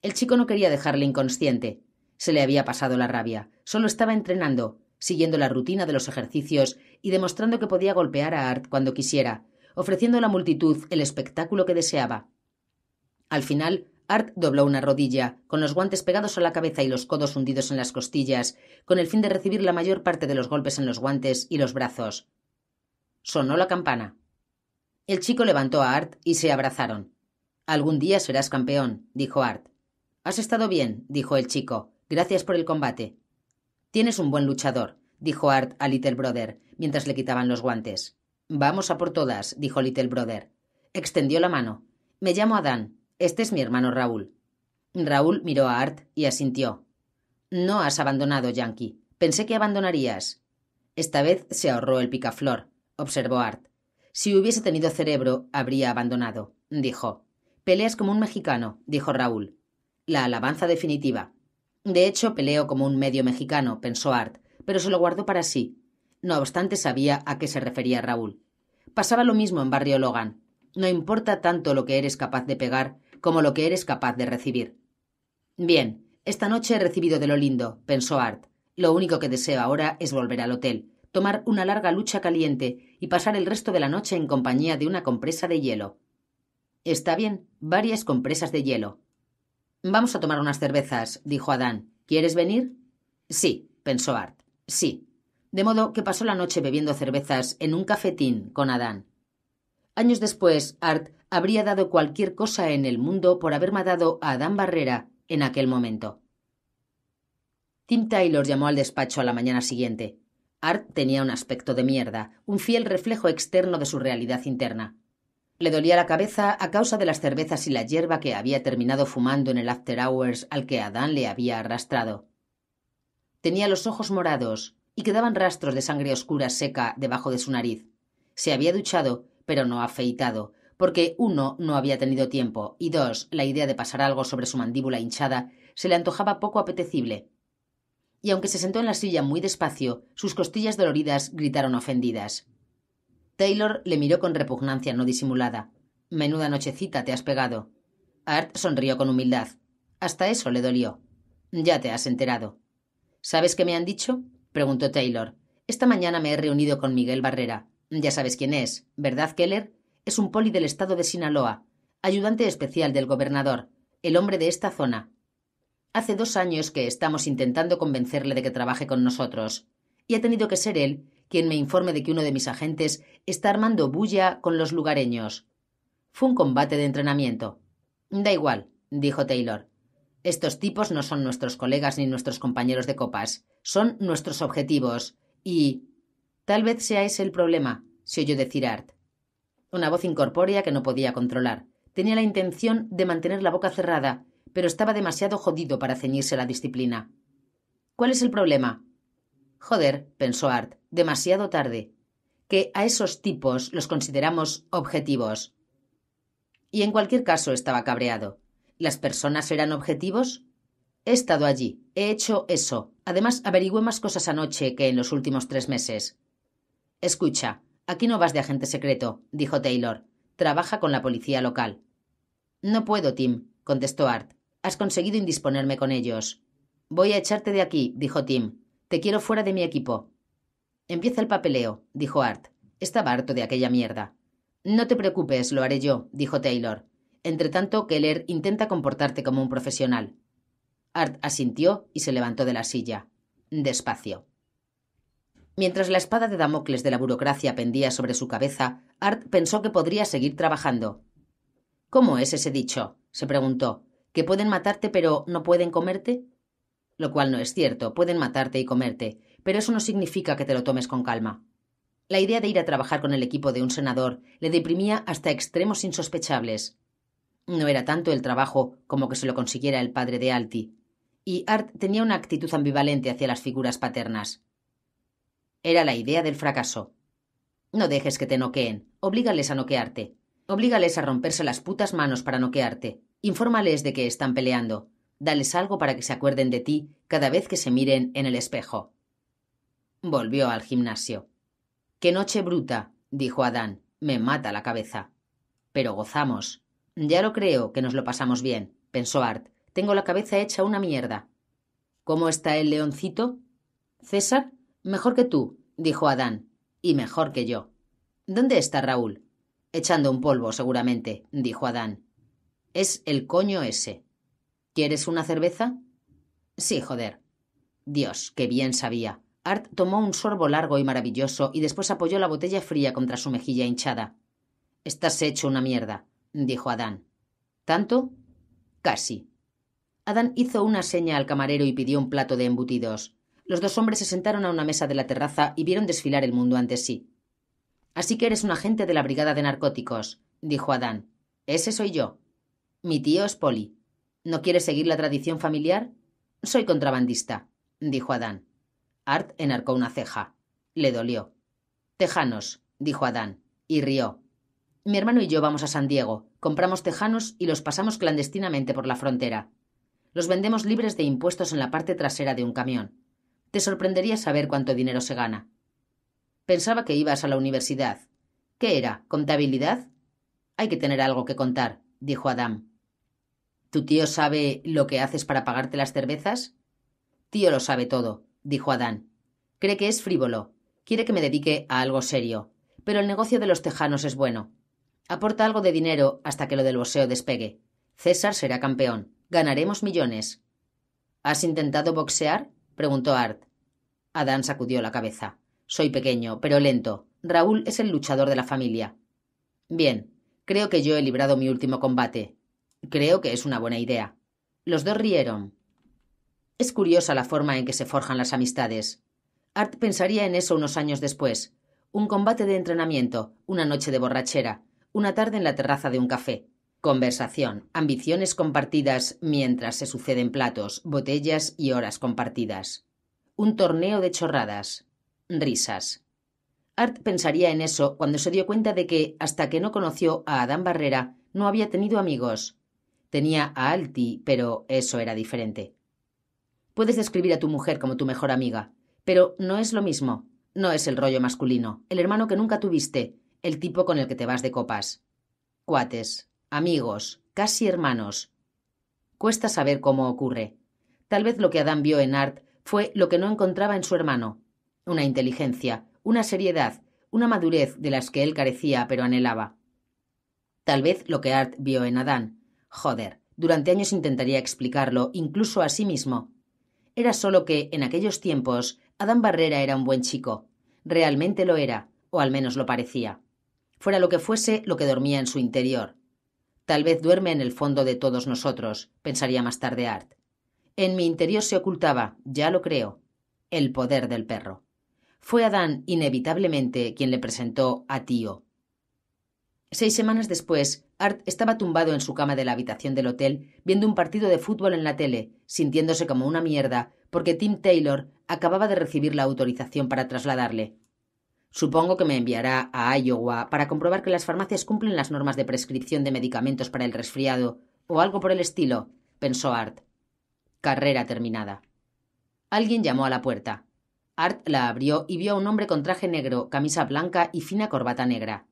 El chico no quería dejarle inconsciente. Se le había pasado la rabia. Solo estaba entrenando, siguiendo la rutina de los ejercicios y demostrando que podía golpear a Art cuando quisiera, ofreciendo a la multitud el espectáculo que deseaba. Al final, Art dobló una rodilla, con los guantes pegados a la cabeza y los codos hundidos en las costillas, con el fin de recibir la mayor parte de los golpes en los guantes y los brazos. Sonó la campana. El chico levantó a Art y se abrazaron. Algún día serás campeón, dijo Art. Has estado bien, dijo el chico. Gracias por el combate. Tienes un buen luchador, dijo Art a Little Brother, mientras le quitaban los guantes. Vamos a por todas, dijo Little Brother. Extendió la mano. Me llamo Adán. Este es mi hermano Raúl. Raúl miró a Art y asintió. No has abandonado, Yankee. Pensé que abandonarías. Esta vez se ahorró el picaflor, observó Art. Si hubiese tenido cerebro, habría abandonado, dijo. Peleas como un mexicano, dijo Raúl. La alabanza definitiva. De hecho, peleo como un medio mexicano, pensó Art, pero se lo guardó para sí. No obstante, sabía a qué se refería Raúl. Pasaba lo mismo en Barrio Logan. No importa tanto lo que eres capaz de pegar como lo que eres capaz de recibir. Bien, esta noche he recibido de lo lindo, pensó Art. Lo único que deseo ahora es volver al hotel, tomar una larga lucha caliente y pasar el resto de la noche en compañía de una compresa de hielo. Está bien, varias compresas de hielo. Vamos a tomar unas cervezas, dijo Adán. ¿Quieres venir? Sí, pensó Art. Sí. De modo que pasó la noche bebiendo cervezas en un cafetín con Adán. Años después, Art habría dado cualquier cosa en el mundo por haber matado a Adán Barrera en aquel momento. Tim Taylor llamó al despacho a la mañana siguiente. Art tenía un aspecto de mierda, un fiel reflejo externo de su realidad interna. Le dolía la cabeza a causa de las cervezas y la hierba que había terminado fumando en el after hours al que Adán le había arrastrado. Tenía los ojos morados y quedaban rastros de sangre oscura seca debajo de su nariz. Se había duchado, pero no afeitado, porque uno no había tenido tiempo y dos, la idea de pasar algo sobre su mandíbula hinchada se le antojaba poco apetecible y aunque se sentó en la silla muy despacio, sus costillas doloridas gritaron ofendidas. Taylor le miró con repugnancia no disimulada. Menuda nochecita te has pegado. Art sonrió con humildad. Hasta eso le dolió. Ya te has enterado. ¿Sabes qué me han dicho? preguntó Taylor. Esta mañana me he reunido con Miguel Barrera. Ya sabes quién es, ¿verdad, Keller? Es un poli del estado de Sinaloa, ayudante especial del gobernador, el hombre de esta zona, Hace dos años que estamos intentando convencerle de que trabaje con nosotros, y ha tenido que ser él quien me informe de que uno de mis agentes está armando bulla con los lugareños. Fue un combate de entrenamiento. Da igual, dijo Taylor. Estos tipos no son nuestros colegas ni nuestros compañeros de copas, son nuestros objetivos, y... Tal vez sea ese el problema, se oyó decir Art. Una voz incorpórea que no podía controlar. Tenía la intención de mantener la boca cerrada, pero estaba demasiado jodido para ceñirse a la disciplina. ¿Cuál es el problema? Joder, pensó Art, demasiado tarde. Que a esos tipos los consideramos objetivos. Y en cualquier caso estaba cabreado. ¿Las personas eran objetivos? He estado allí, he hecho eso. Además, averigüé más cosas anoche que en los últimos tres meses. Escucha, aquí no vas de agente secreto, dijo Taylor. Trabaja con la policía local. No puedo, Tim, contestó Art. Has conseguido indisponerme con ellos. Voy a echarte de aquí, dijo Tim. Te quiero fuera de mi equipo. Empieza el papeleo, dijo Art. Estaba harto de aquella mierda. No te preocupes, lo haré yo, dijo Taylor. Entretanto, Keller intenta comportarte como un profesional. Art asintió y se levantó de la silla. Despacio. Mientras la espada de Damocles de la burocracia pendía sobre su cabeza, Art pensó que podría seguir trabajando. ¿Cómo es ese dicho? se preguntó que pueden matarte pero no pueden comerte? Lo cual no es cierto, pueden matarte y comerte, pero eso no significa que te lo tomes con calma. La idea de ir a trabajar con el equipo de un senador le deprimía hasta extremos insospechables. No era tanto el trabajo como que se lo consiguiera el padre de Alti, y Art tenía una actitud ambivalente hacia las figuras paternas. Era la idea del fracaso. No dejes que te noqueen, oblígales a noquearte, oblígales a romperse las putas manos para noquearte, Infórmales de que están peleando. Dales algo para que se acuerden de ti cada vez que se miren en el espejo. Volvió al gimnasio. Qué noche bruta, dijo Adán. Me mata la cabeza. Pero gozamos. Ya lo creo que nos lo pasamos bien, pensó Art. Tengo la cabeza hecha una mierda. ¿Cómo está el leoncito? César, mejor que tú, dijo Adán, y mejor que yo. ¿Dónde está Raúl? Echando un polvo, seguramente, dijo Adán. Es el coño ese. ¿Quieres una cerveza? Sí, joder. Dios, qué bien sabía. Art tomó un sorbo largo y maravilloso y después apoyó la botella fría contra su mejilla hinchada. Estás hecho una mierda, dijo Adán. ¿Tanto? Casi. Adán hizo una seña al camarero y pidió un plato de embutidos. Los dos hombres se sentaron a una mesa de la terraza y vieron desfilar el mundo ante sí. Así que eres un agente de la Brigada de Narcóticos, dijo Adán. Ese soy yo. Mi tío es poli. ¿No quiere seguir la tradición familiar? Soy contrabandista, dijo Adán. Art enarcó una ceja. Le dolió. Tejanos, dijo Adán, y rió. Mi hermano y yo vamos a San Diego, compramos tejanos y los pasamos clandestinamente por la frontera. Los vendemos libres de impuestos en la parte trasera de un camión. Te sorprendería saber cuánto dinero se gana. Pensaba que ibas a la universidad. ¿Qué era? ¿Contabilidad? Hay que tener algo que contar, dijo Adán. ¿Tu tío sabe lo que haces para pagarte las cervezas? Tío lo sabe todo, dijo Adán. Cree que es frívolo. Quiere que me dedique a algo serio. Pero el negocio de los tejanos es bueno. Aporta algo de dinero hasta que lo del boxeo despegue. César será campeón. Ganaremos millones. ¿Has intentado boxear? preguntó Art. Adán sacudió la cabeza. Soy pequeño, pero lento. Raúl es el luchador de la familia. Bien, creo que yo he librado mi último combate. Creo que es una buena idea. Los dos rieron. Es curiosa la forma en que se forjan las amistades. Art pensaría en eso unos años después. Un combate de entrenamiento, una noche de borrachera, una tarde en la terraza de un café. Conversación, ambiciones compartidas mientras se suceden platos, botellas y horas compartidas. Un torneo de chorradas. Risas. Art pensaría en eso cuando se dio cuenta de que, hasta que no conoció a Adán Barrera, no había tenido amigos. Tenía a Alti, pero eso era diferente. Puedes describir a tu mujer como tu mejor amiga, pero no es lo mismo. No es el rollo masculino, el hermano que nunca tuviste, el tipo con el que te vas de copas. Cuates, amigos, casi hermanos. Cuesta saber cómo ocurre. Tal vez lo que Adán vio en Art fue lo que no encontraba en su hermano. Una inteligencia, una seriedad, una madurez de las que él carecía pero anhelaba. Tal vez lo que Art vio en Adán, Joder, durante años intentaría explicarlo, incluso a sí mismo. Era solo que, en aquellos tiempos, Adán Barrera era un buen chico. Realmente lo era, o al menos lo parecía. Fuera lo que fuese lo que dormía en su interior. Tal vez duerme en el fondo de todos nosotros, pensaría más tarde Art. En mi interior se ocultaba, ya lo creo, el poder del perro. Fue Adán, inevitablemente, quien le presentó a Tío, Seis semanas después, Art estaba tumbado en su cama de la habitación del hotel, viendo un partido de fútbol en la tele, sintiéndose como una mierda, porque Tim Taylor acababa de recibir la autorización para trasladarle. Supongo que me enviará a Iowa para comprobar que las farmacias cumplen las normas de prescripción de medicamentos para el resfriado, o algo por el estilo, pensó Art. Carrera terminada. Alguien llamó a la puerta. Art la abrió y vio a un hombre con traje negro, camisa blanca y fina corbata negra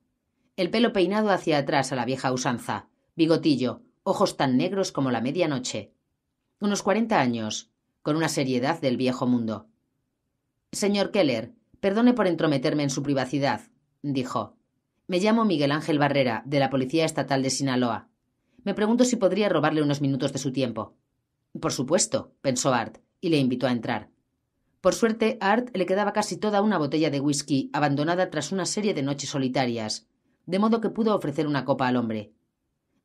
el pelo peinado hacia atrás a la vieja usanza, bigotillo, ojos tan negros como la medianoche. Unos cuarenta años, con una seriedad del viejo mundo. Señor Keller, perdone por entrometerme en su privacidad, dijo. Me llamo Miguel Ángel Barrera, de la Policía Estatal de Sinaloa. Me pregunto si podría robarle unos minutos de su tiempo. Por supuesto, pensó Art, y le invitó a entrar. Por suerte, a Art le quedaba casi toda una botella de whisky abandonada tras una serie de noches solitarias, de modo que pudo ofrecer una copa al hombre.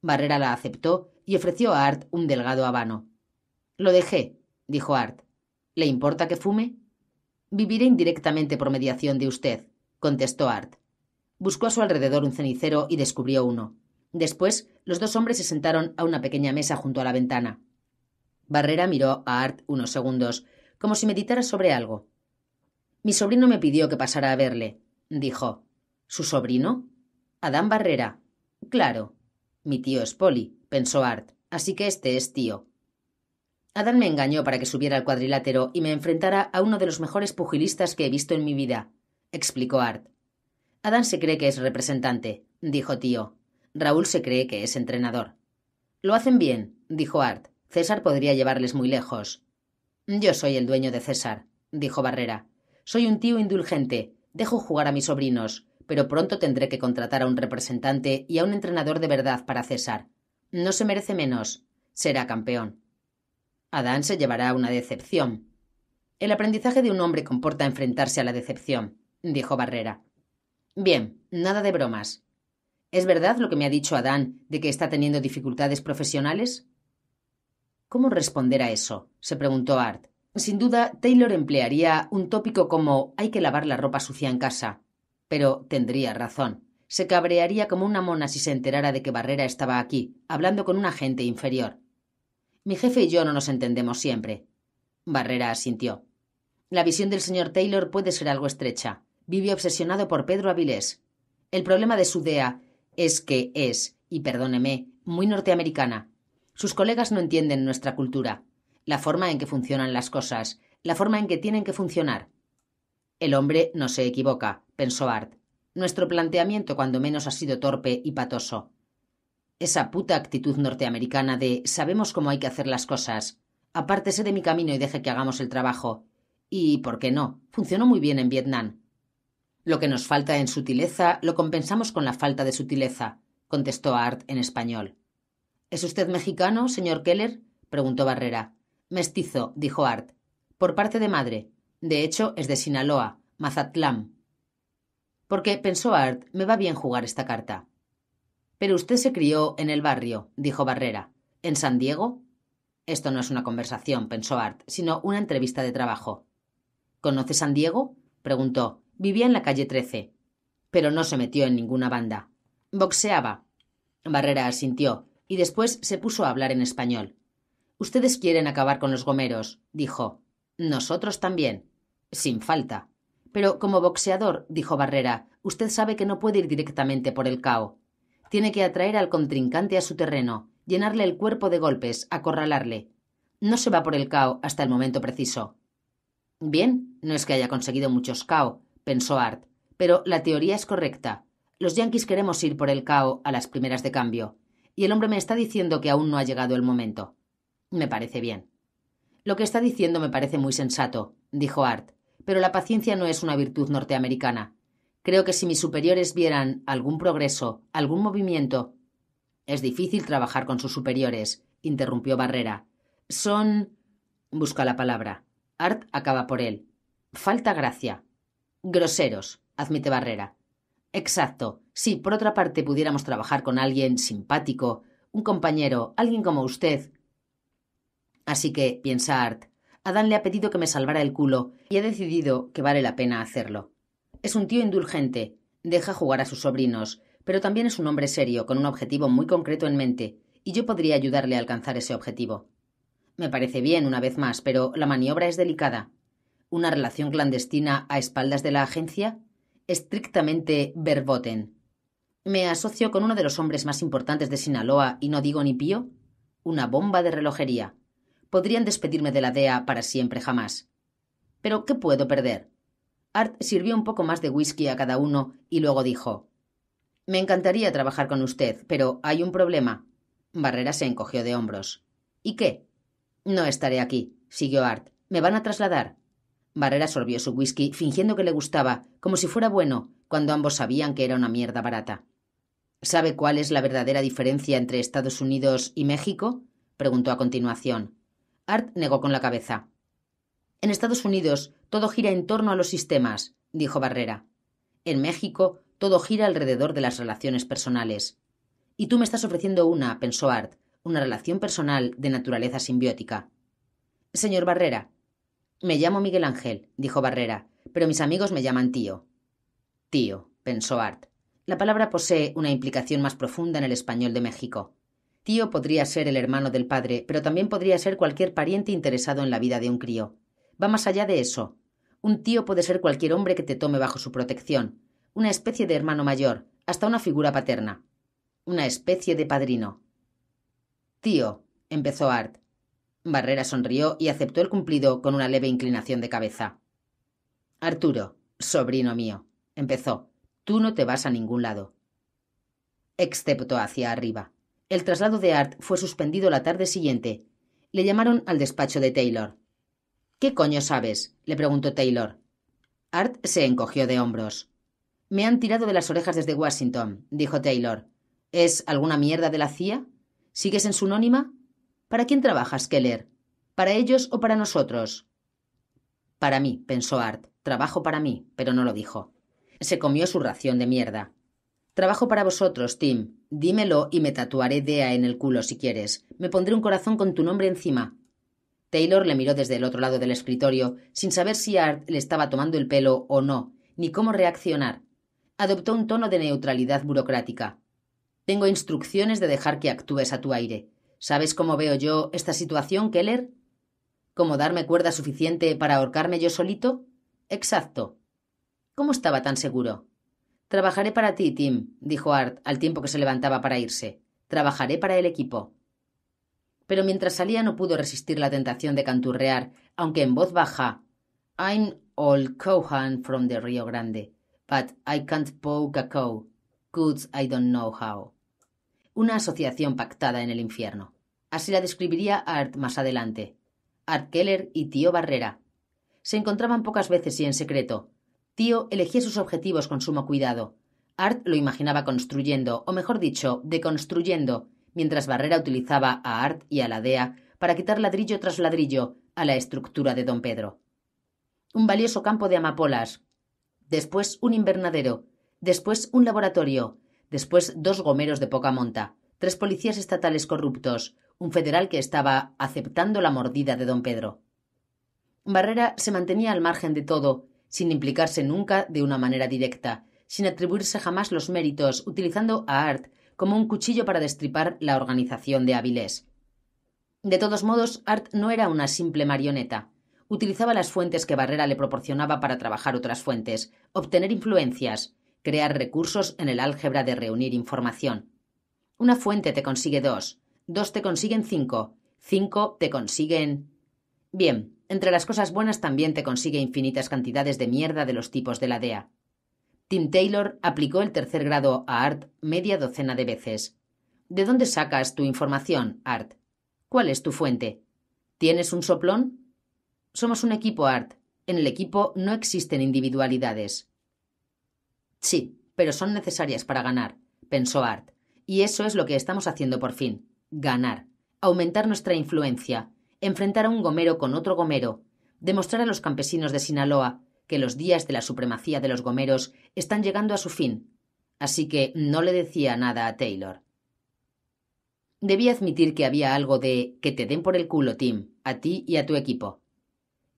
Barrera la aceptó y ofreció a Art un delgado habano. Lo dejé, dijo Art. ¿Le importa que fume? Viviré indirectamente por mediación de usted, contestó Art. Buscó a su alrededor un cenicero y descubrió uno. Después, los dos hombres se sentaron a una pequeña mesa junto a la ventana. Barrera miró a Art unos segundos, como si meditara sobre algo. Mi sobrino me pidió que pasara a verle, dijo. ¿Su sobrino? Adán Barrera. Claro. Mi tío es Poli, pensó Art, así que este es tío. Adán me engañó para que subiera al cuadrilátero y me enfrentara a uno de los mejores pugilistas que he visto en mi vida, explicó Art. Adán se cree que es representante, dijo tío. Raúl se cree que es entrenador. Lo hacen bien, dijo Art. César podría llevarles muy lejos. Yo soy el dueño de César, dijo Barrera. Soy un tío indulgente. Dejo jugar a mis sobrinos pero pronto tendré que contratar a un representante y a un entrenador de verdad para César. No se merece menos. Será campeón. Adán se llevará una decepción. El aprendizaje de un hombre comporta enfrentarse a la decepción, dijo Barrera. Bien, nada de bromas. ¿Es verdad lo que me ha dicho Adán de que está teniendo dificultades profesionales? ¿Cómo responder a eso? se preguntó Art. Sin duda, Taylor emplearía un tópico como hay que lavar la ropa sucia en casa, pero tendría razón. Se cabrearía como una mona si se enterara de que Barrera estaba aquí, hablando con un agente inferior. Mi jefe y yo no nos entendemos siempre. Barrera asintió. La visión del señor Taylor puede ser algo estrecha. Vive obsesionado por Pedro Avilés. El problema de su DEA es que es, y perdóneme, muy norteamericana. Sus colegas no entienden nuestra cultura, la forma en que funcionan las cosas, la forma en que tienen que funcionar. El hombre no se equivoca, pensó Art. Nuestro planteamiento cuando menos ha sido torpe y patoso. Esa puta actitud norteamericana de sabemos cómo hay que hacer las cosas. Apártese de mi camino y deje que hagamos el trabajo. Y, ¿por qué no? Funcionó muy bien en Vietnam. Lo que nos falta en sutileza lo compensamos con la falta de sutileza, contestó Art en español. ¿Es usted mexicano, señor Keller? preguntó Barrera. Mestizo, dijo Art. Por parte de madre. De hecho, es de Sinaloa, Mazatlán. Porque, pensó Art, me va bien jugar esta carta. Pero usted se crió en el barrio, dijo Barrera. ¿En San Diego? Esto no es una conversación, pensó Art, sino una entrevista de trabajo. ¿Conoce San Diego? preguntó. Vivía en la calle 13. Pero no se metió en ninguna banda. Boxeaba. Barrera asintió, y después se puso a hablar en español. Ustedes quieren acabar con los gomeros, dijo. Nosotros también. Sin falta. Pero como boxeador, dijo Barrera, usted sabe que no puede ir directamente por el cao. Tiene que atraer al contrincante a su terreno, llenarle el cuerpo de golpes, acorralarle. No se va por el cao hasta el momento preciso. Bien, no es que haya conseguido muchos cao, pensó Art, pero la teoría es correcta. Los yanquis queremos ir por el cao a las primeras de cambio, y el hombre me está diciendo que aún no ha llegado el momento. Me parece bien. Lo que está diciendo me parece muy sensato, dijo Art, pero la paciencia no es una virtud norteamericana. Creo que si mis superiores vieran algún progreso, algún movimiento. Es difícil trabajar con sus superiores, interrumpió Barrera. Son. busca la palabra. Art acaba por él. Falta gracia. Groseros, admite Barrera. Exacto. Si por otra parte pudiéramos trabajar con alguien simpático, un compañero, alguien como usted, Así que, piensa Art, Adán le ha pedido que me salvara el culo y he decidido que vale la pena hacerlo. Es un tío indulgente, deja jugar a sus sobrinos, pero también es un hombre serio, con un objetivo muy concreto en mente, y yo podría ayudarle a alcanzar ese objetivo. Me parece bien, una vez más, pero la maniobra es delicada. ¿Una relación clandestina a espaldas de la agencia? Estrictamente verboten. ¿Me asocio con uno de los hombres más importantes de Sinaloa y no digo ni pío? Una bomba de relojería. Podrían despedirme de la DEA para siempre jamás. Pero, ¿qué puedo perder? Art sirvió un poco más de whisky a cada uno y luego dijo Me encantaría trabajar con usted, pero hay un problema. Barrera se encogió de hombros. ¿Y qué? No estaré aquí, siguió Art. Me van a trasladar. Barrera sorbió su whisky, fingiendo que le gustaba, como si fuera bueno, cuando ambos sabían que era una mierda barata. ¿Sabe cuál es la verdadera diferencia entre Estados Unidos y México? preguntó a continuación. Art negó con la cabeza. En Estados Unidos todo gira en torno a los sistemas, dijo Barrera. En México todo gira alrededor de las relaciones personales. Y tú me estás ofreciendo una, pensó Art, una relación personal de naturaleza simbiótica. Señor Barrera. Me llamo Miguel Ángel, dijo Barrera, pero mis amigos me llaman tío. Tío, pensó Art. La palabra posee una implicación más profunda en el español de México. Tío podría ser el hermano del padre, pero también podría ser cualquier pariente interesado en la vida de un crío. Va más allá de eso. Un tío puede ser cualquier hombre que te tome bajo su protección, una especie de hermano mayor, hasta una figura paterna, una especie de padrino. Tío, empezó Art. Barrera sonrió y aceptó el cumplido con una leve inclinación de cabeza. Arturo, sobrino mío, empezó, tú no te vas a ningún lado. Excepto hacia arriba. El traslado de Art fue suspendido la tarde siguiente. Le llamaron al despacho de Taylor. ¿Qué coño sabes? le preguntó Taylor. Art se encogió de hombros. Me han tirado de las orejas desde Washington, dijo Taylor. ¿Es alguna mierda de la CIA? ¿Sigues en su anónima? ¿Para quién trabajas, Keller? ¿Para ellos o para nosotros? Para mí, pensó Art. Trabajo para mí, pero no lo dijo. Se comió su ración de mierda. Trabajo para vosotros, Tim. Dímelo y me tatuaré DEA en el culo si quieres. Me pondré un corazón con tu nombre encima. Taylor le miró desde el otro lado del escritorio, sin saber si Art le estaba tomando el pelo o no, ni cómo reaccionar. Adoptó un tono de neutralidad burocrática. Tengo instrucciones de dejar que actúes a tu aire. ¿Sabes cómo veo yo esta situación, Keller? ¿Cómo darme cuerda suficiente para ahorcarme yo solito? Exacto. ¿Cómo estaba tan seguro? Trabajaré para ti, Tim, dijo Art al tiempo que se levantaba para irse. Trabajaré para el equipo. Pero mientras salía no pudo resistir la tentación de canturrear, aunque en voz baja. I'm old Cohan from the Rio Grande, but I can't poke a cow. Goods I don't know how. Una asociación pactada en el infierno. Así la describiría Art más adelante. Art Keller y Tío Barrera. Se encontraban pocas veces y en secreto, Tío elegía sus objetivos con sumo cuidado. Art lo imaginaba construyendo, o mejor dicho, deconstruyendo, mientras Barrera utilizaba a Art y a la DEA para quitar ladrillo tras ladrillo a la estructura de don Pedro. Un valioso campo de amapolas, después un invernadero, después un laboratorio, después dos gomeros de poca monta, tres policías estatales corruptos, un federal que estaba aceptando la mordida de don Pedro. Barrera se mantenía al margen de todo sin implicarse nunca de una manera directa, sin atribuirse jamás los méritos, utilizando a Art como un cuchillo para destripar la organización de hábiles. De todos modos, Art no era una simple marioneta. Utilizaba las fuentes que Barrera le proporcionaba para trabajar otras fuentes, obtener influencias, crear recursos en el álgebra de reunir información. Una fuente te consigue dos, dos te consiguen cinco, cinco te consiguen. Bien, entre las cosas buenas también te consigue infinitas cantidades de mierda de los tipos de la DEA. Tim Taylor aplicó el tercer grado a Art media docena de veces. ¿De dónde sacas tu información, Art? ¿Cuál es tu fuente? ¿Tienes un soplón? Somos un equipo, Art. En el equipo no existen individualidades. Sí, pero son necesarias para ganar, pensó Art. Y eso es lo que estamos haciendo por fin. Ganar. Aumentar nuestra influencia, enfrentar a un gomero con otro gomero, demostrar a los campesinos de Sinaloa que los días de la supremacía de los gomeros están llegando a su fin, así que no le decía nada a Taylor. Debía admitir que había algo de que te den por el culo, Tim, a ti y a tu equipo.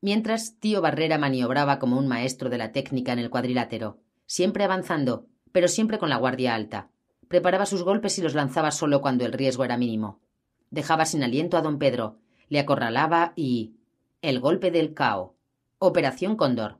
Mientras, tío Barrera maniobraba como un maestro de la técnica en el cuadrilátero, siempre avanzando, pero siempre con la guardia alta. Preparaba sus golpes y los lanzaba solo cuando el riesgo era mínimo. Dejaba sin aliento a don Pedro, le acorralaba y... El golpe del CAO. Operación Cóndor.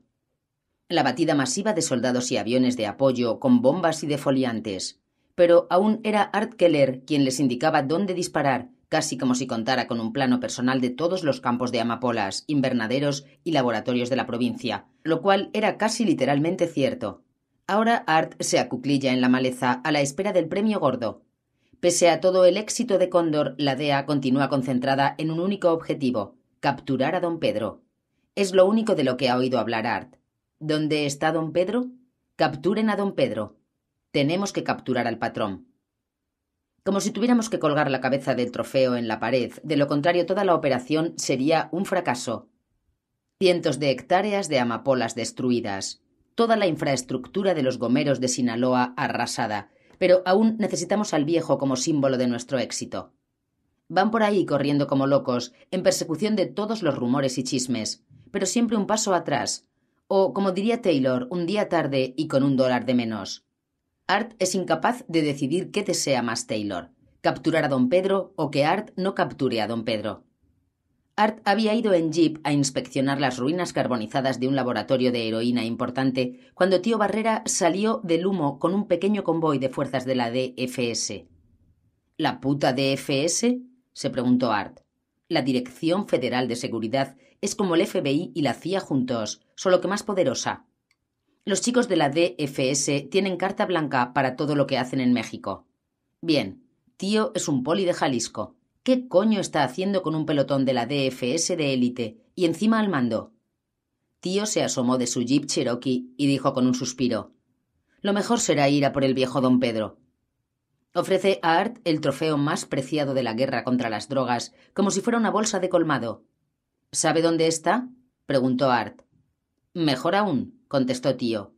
La batida masiva de soldados y aviones de apoyo con bombas y defoliantes. Pero aún era Art Keller quien les indicaba dónde disparar, casi como si contara con un plano personal de todos los campos de amapolas, invernaderos y laboratorios de la provincia, lo cual era casi literalmente cierto. Ahora Art se acuclilla en la maleza a la espera del premio gordo, Pese a todo el éxito de Cóndor, la DEA continúa concentrada en un único objetivo, capturar a don Pedro. Es lo único de lo que ha oído hablar Art. ¿Dónde está don Pedro? Capturen a don Pedro. Tenemos que capturar al patrón. Como si tuviéramos que colgar la cabeza del trofeo en la pared, de lo contrario toda la operación sería un fracaso. Cientos de hectáreas de amapolas destruidas, toda la infraestructura de los gomeros de Sinaloa arrasada, pero aún necesitamos al viejo como símbolo de nuestro éxito. Van por ahí corriendo como locos, en persecución de todos los rumores y chismes, pero siempre un paso atrás, o, como diría Taylor, un día tarde y con un dólar de menos. Art es incapaz de decidir qué desea más Taylor, capturar a don Pedro o que Art no capture a don Pedro. Art había ido en jeep a inspeccionar las ruinas carbonizadas de un laboratorio de heroína importante cuando tío Barrera salió del humo con un pequeño convoy de fuerzas de la DFS. ¿La puta DFS? se preguntó Art. La Dirección Federal de Seguridad es como el FBI y la CIA juntos, solo que más poderosa. Los chicos de la DFS tienen carta blanca para todo lo que hacen en México. Bien, tío es un poli de Jalisco. ¿Qué coño está haciendo con un pelotón de la DFS de élite y encima al mando? Tío se asomó de su jeep Cherokee y dijo con un suspiro: Lo mejor será ir a por el viejo don Pedro. Ofrece a Art el trofeo más preciado de la guerra contra las drogas, como si fuera una bolsa de colmado. ¿Sabe dónde está? preguntó Art. Mejor aún, contestó Tío.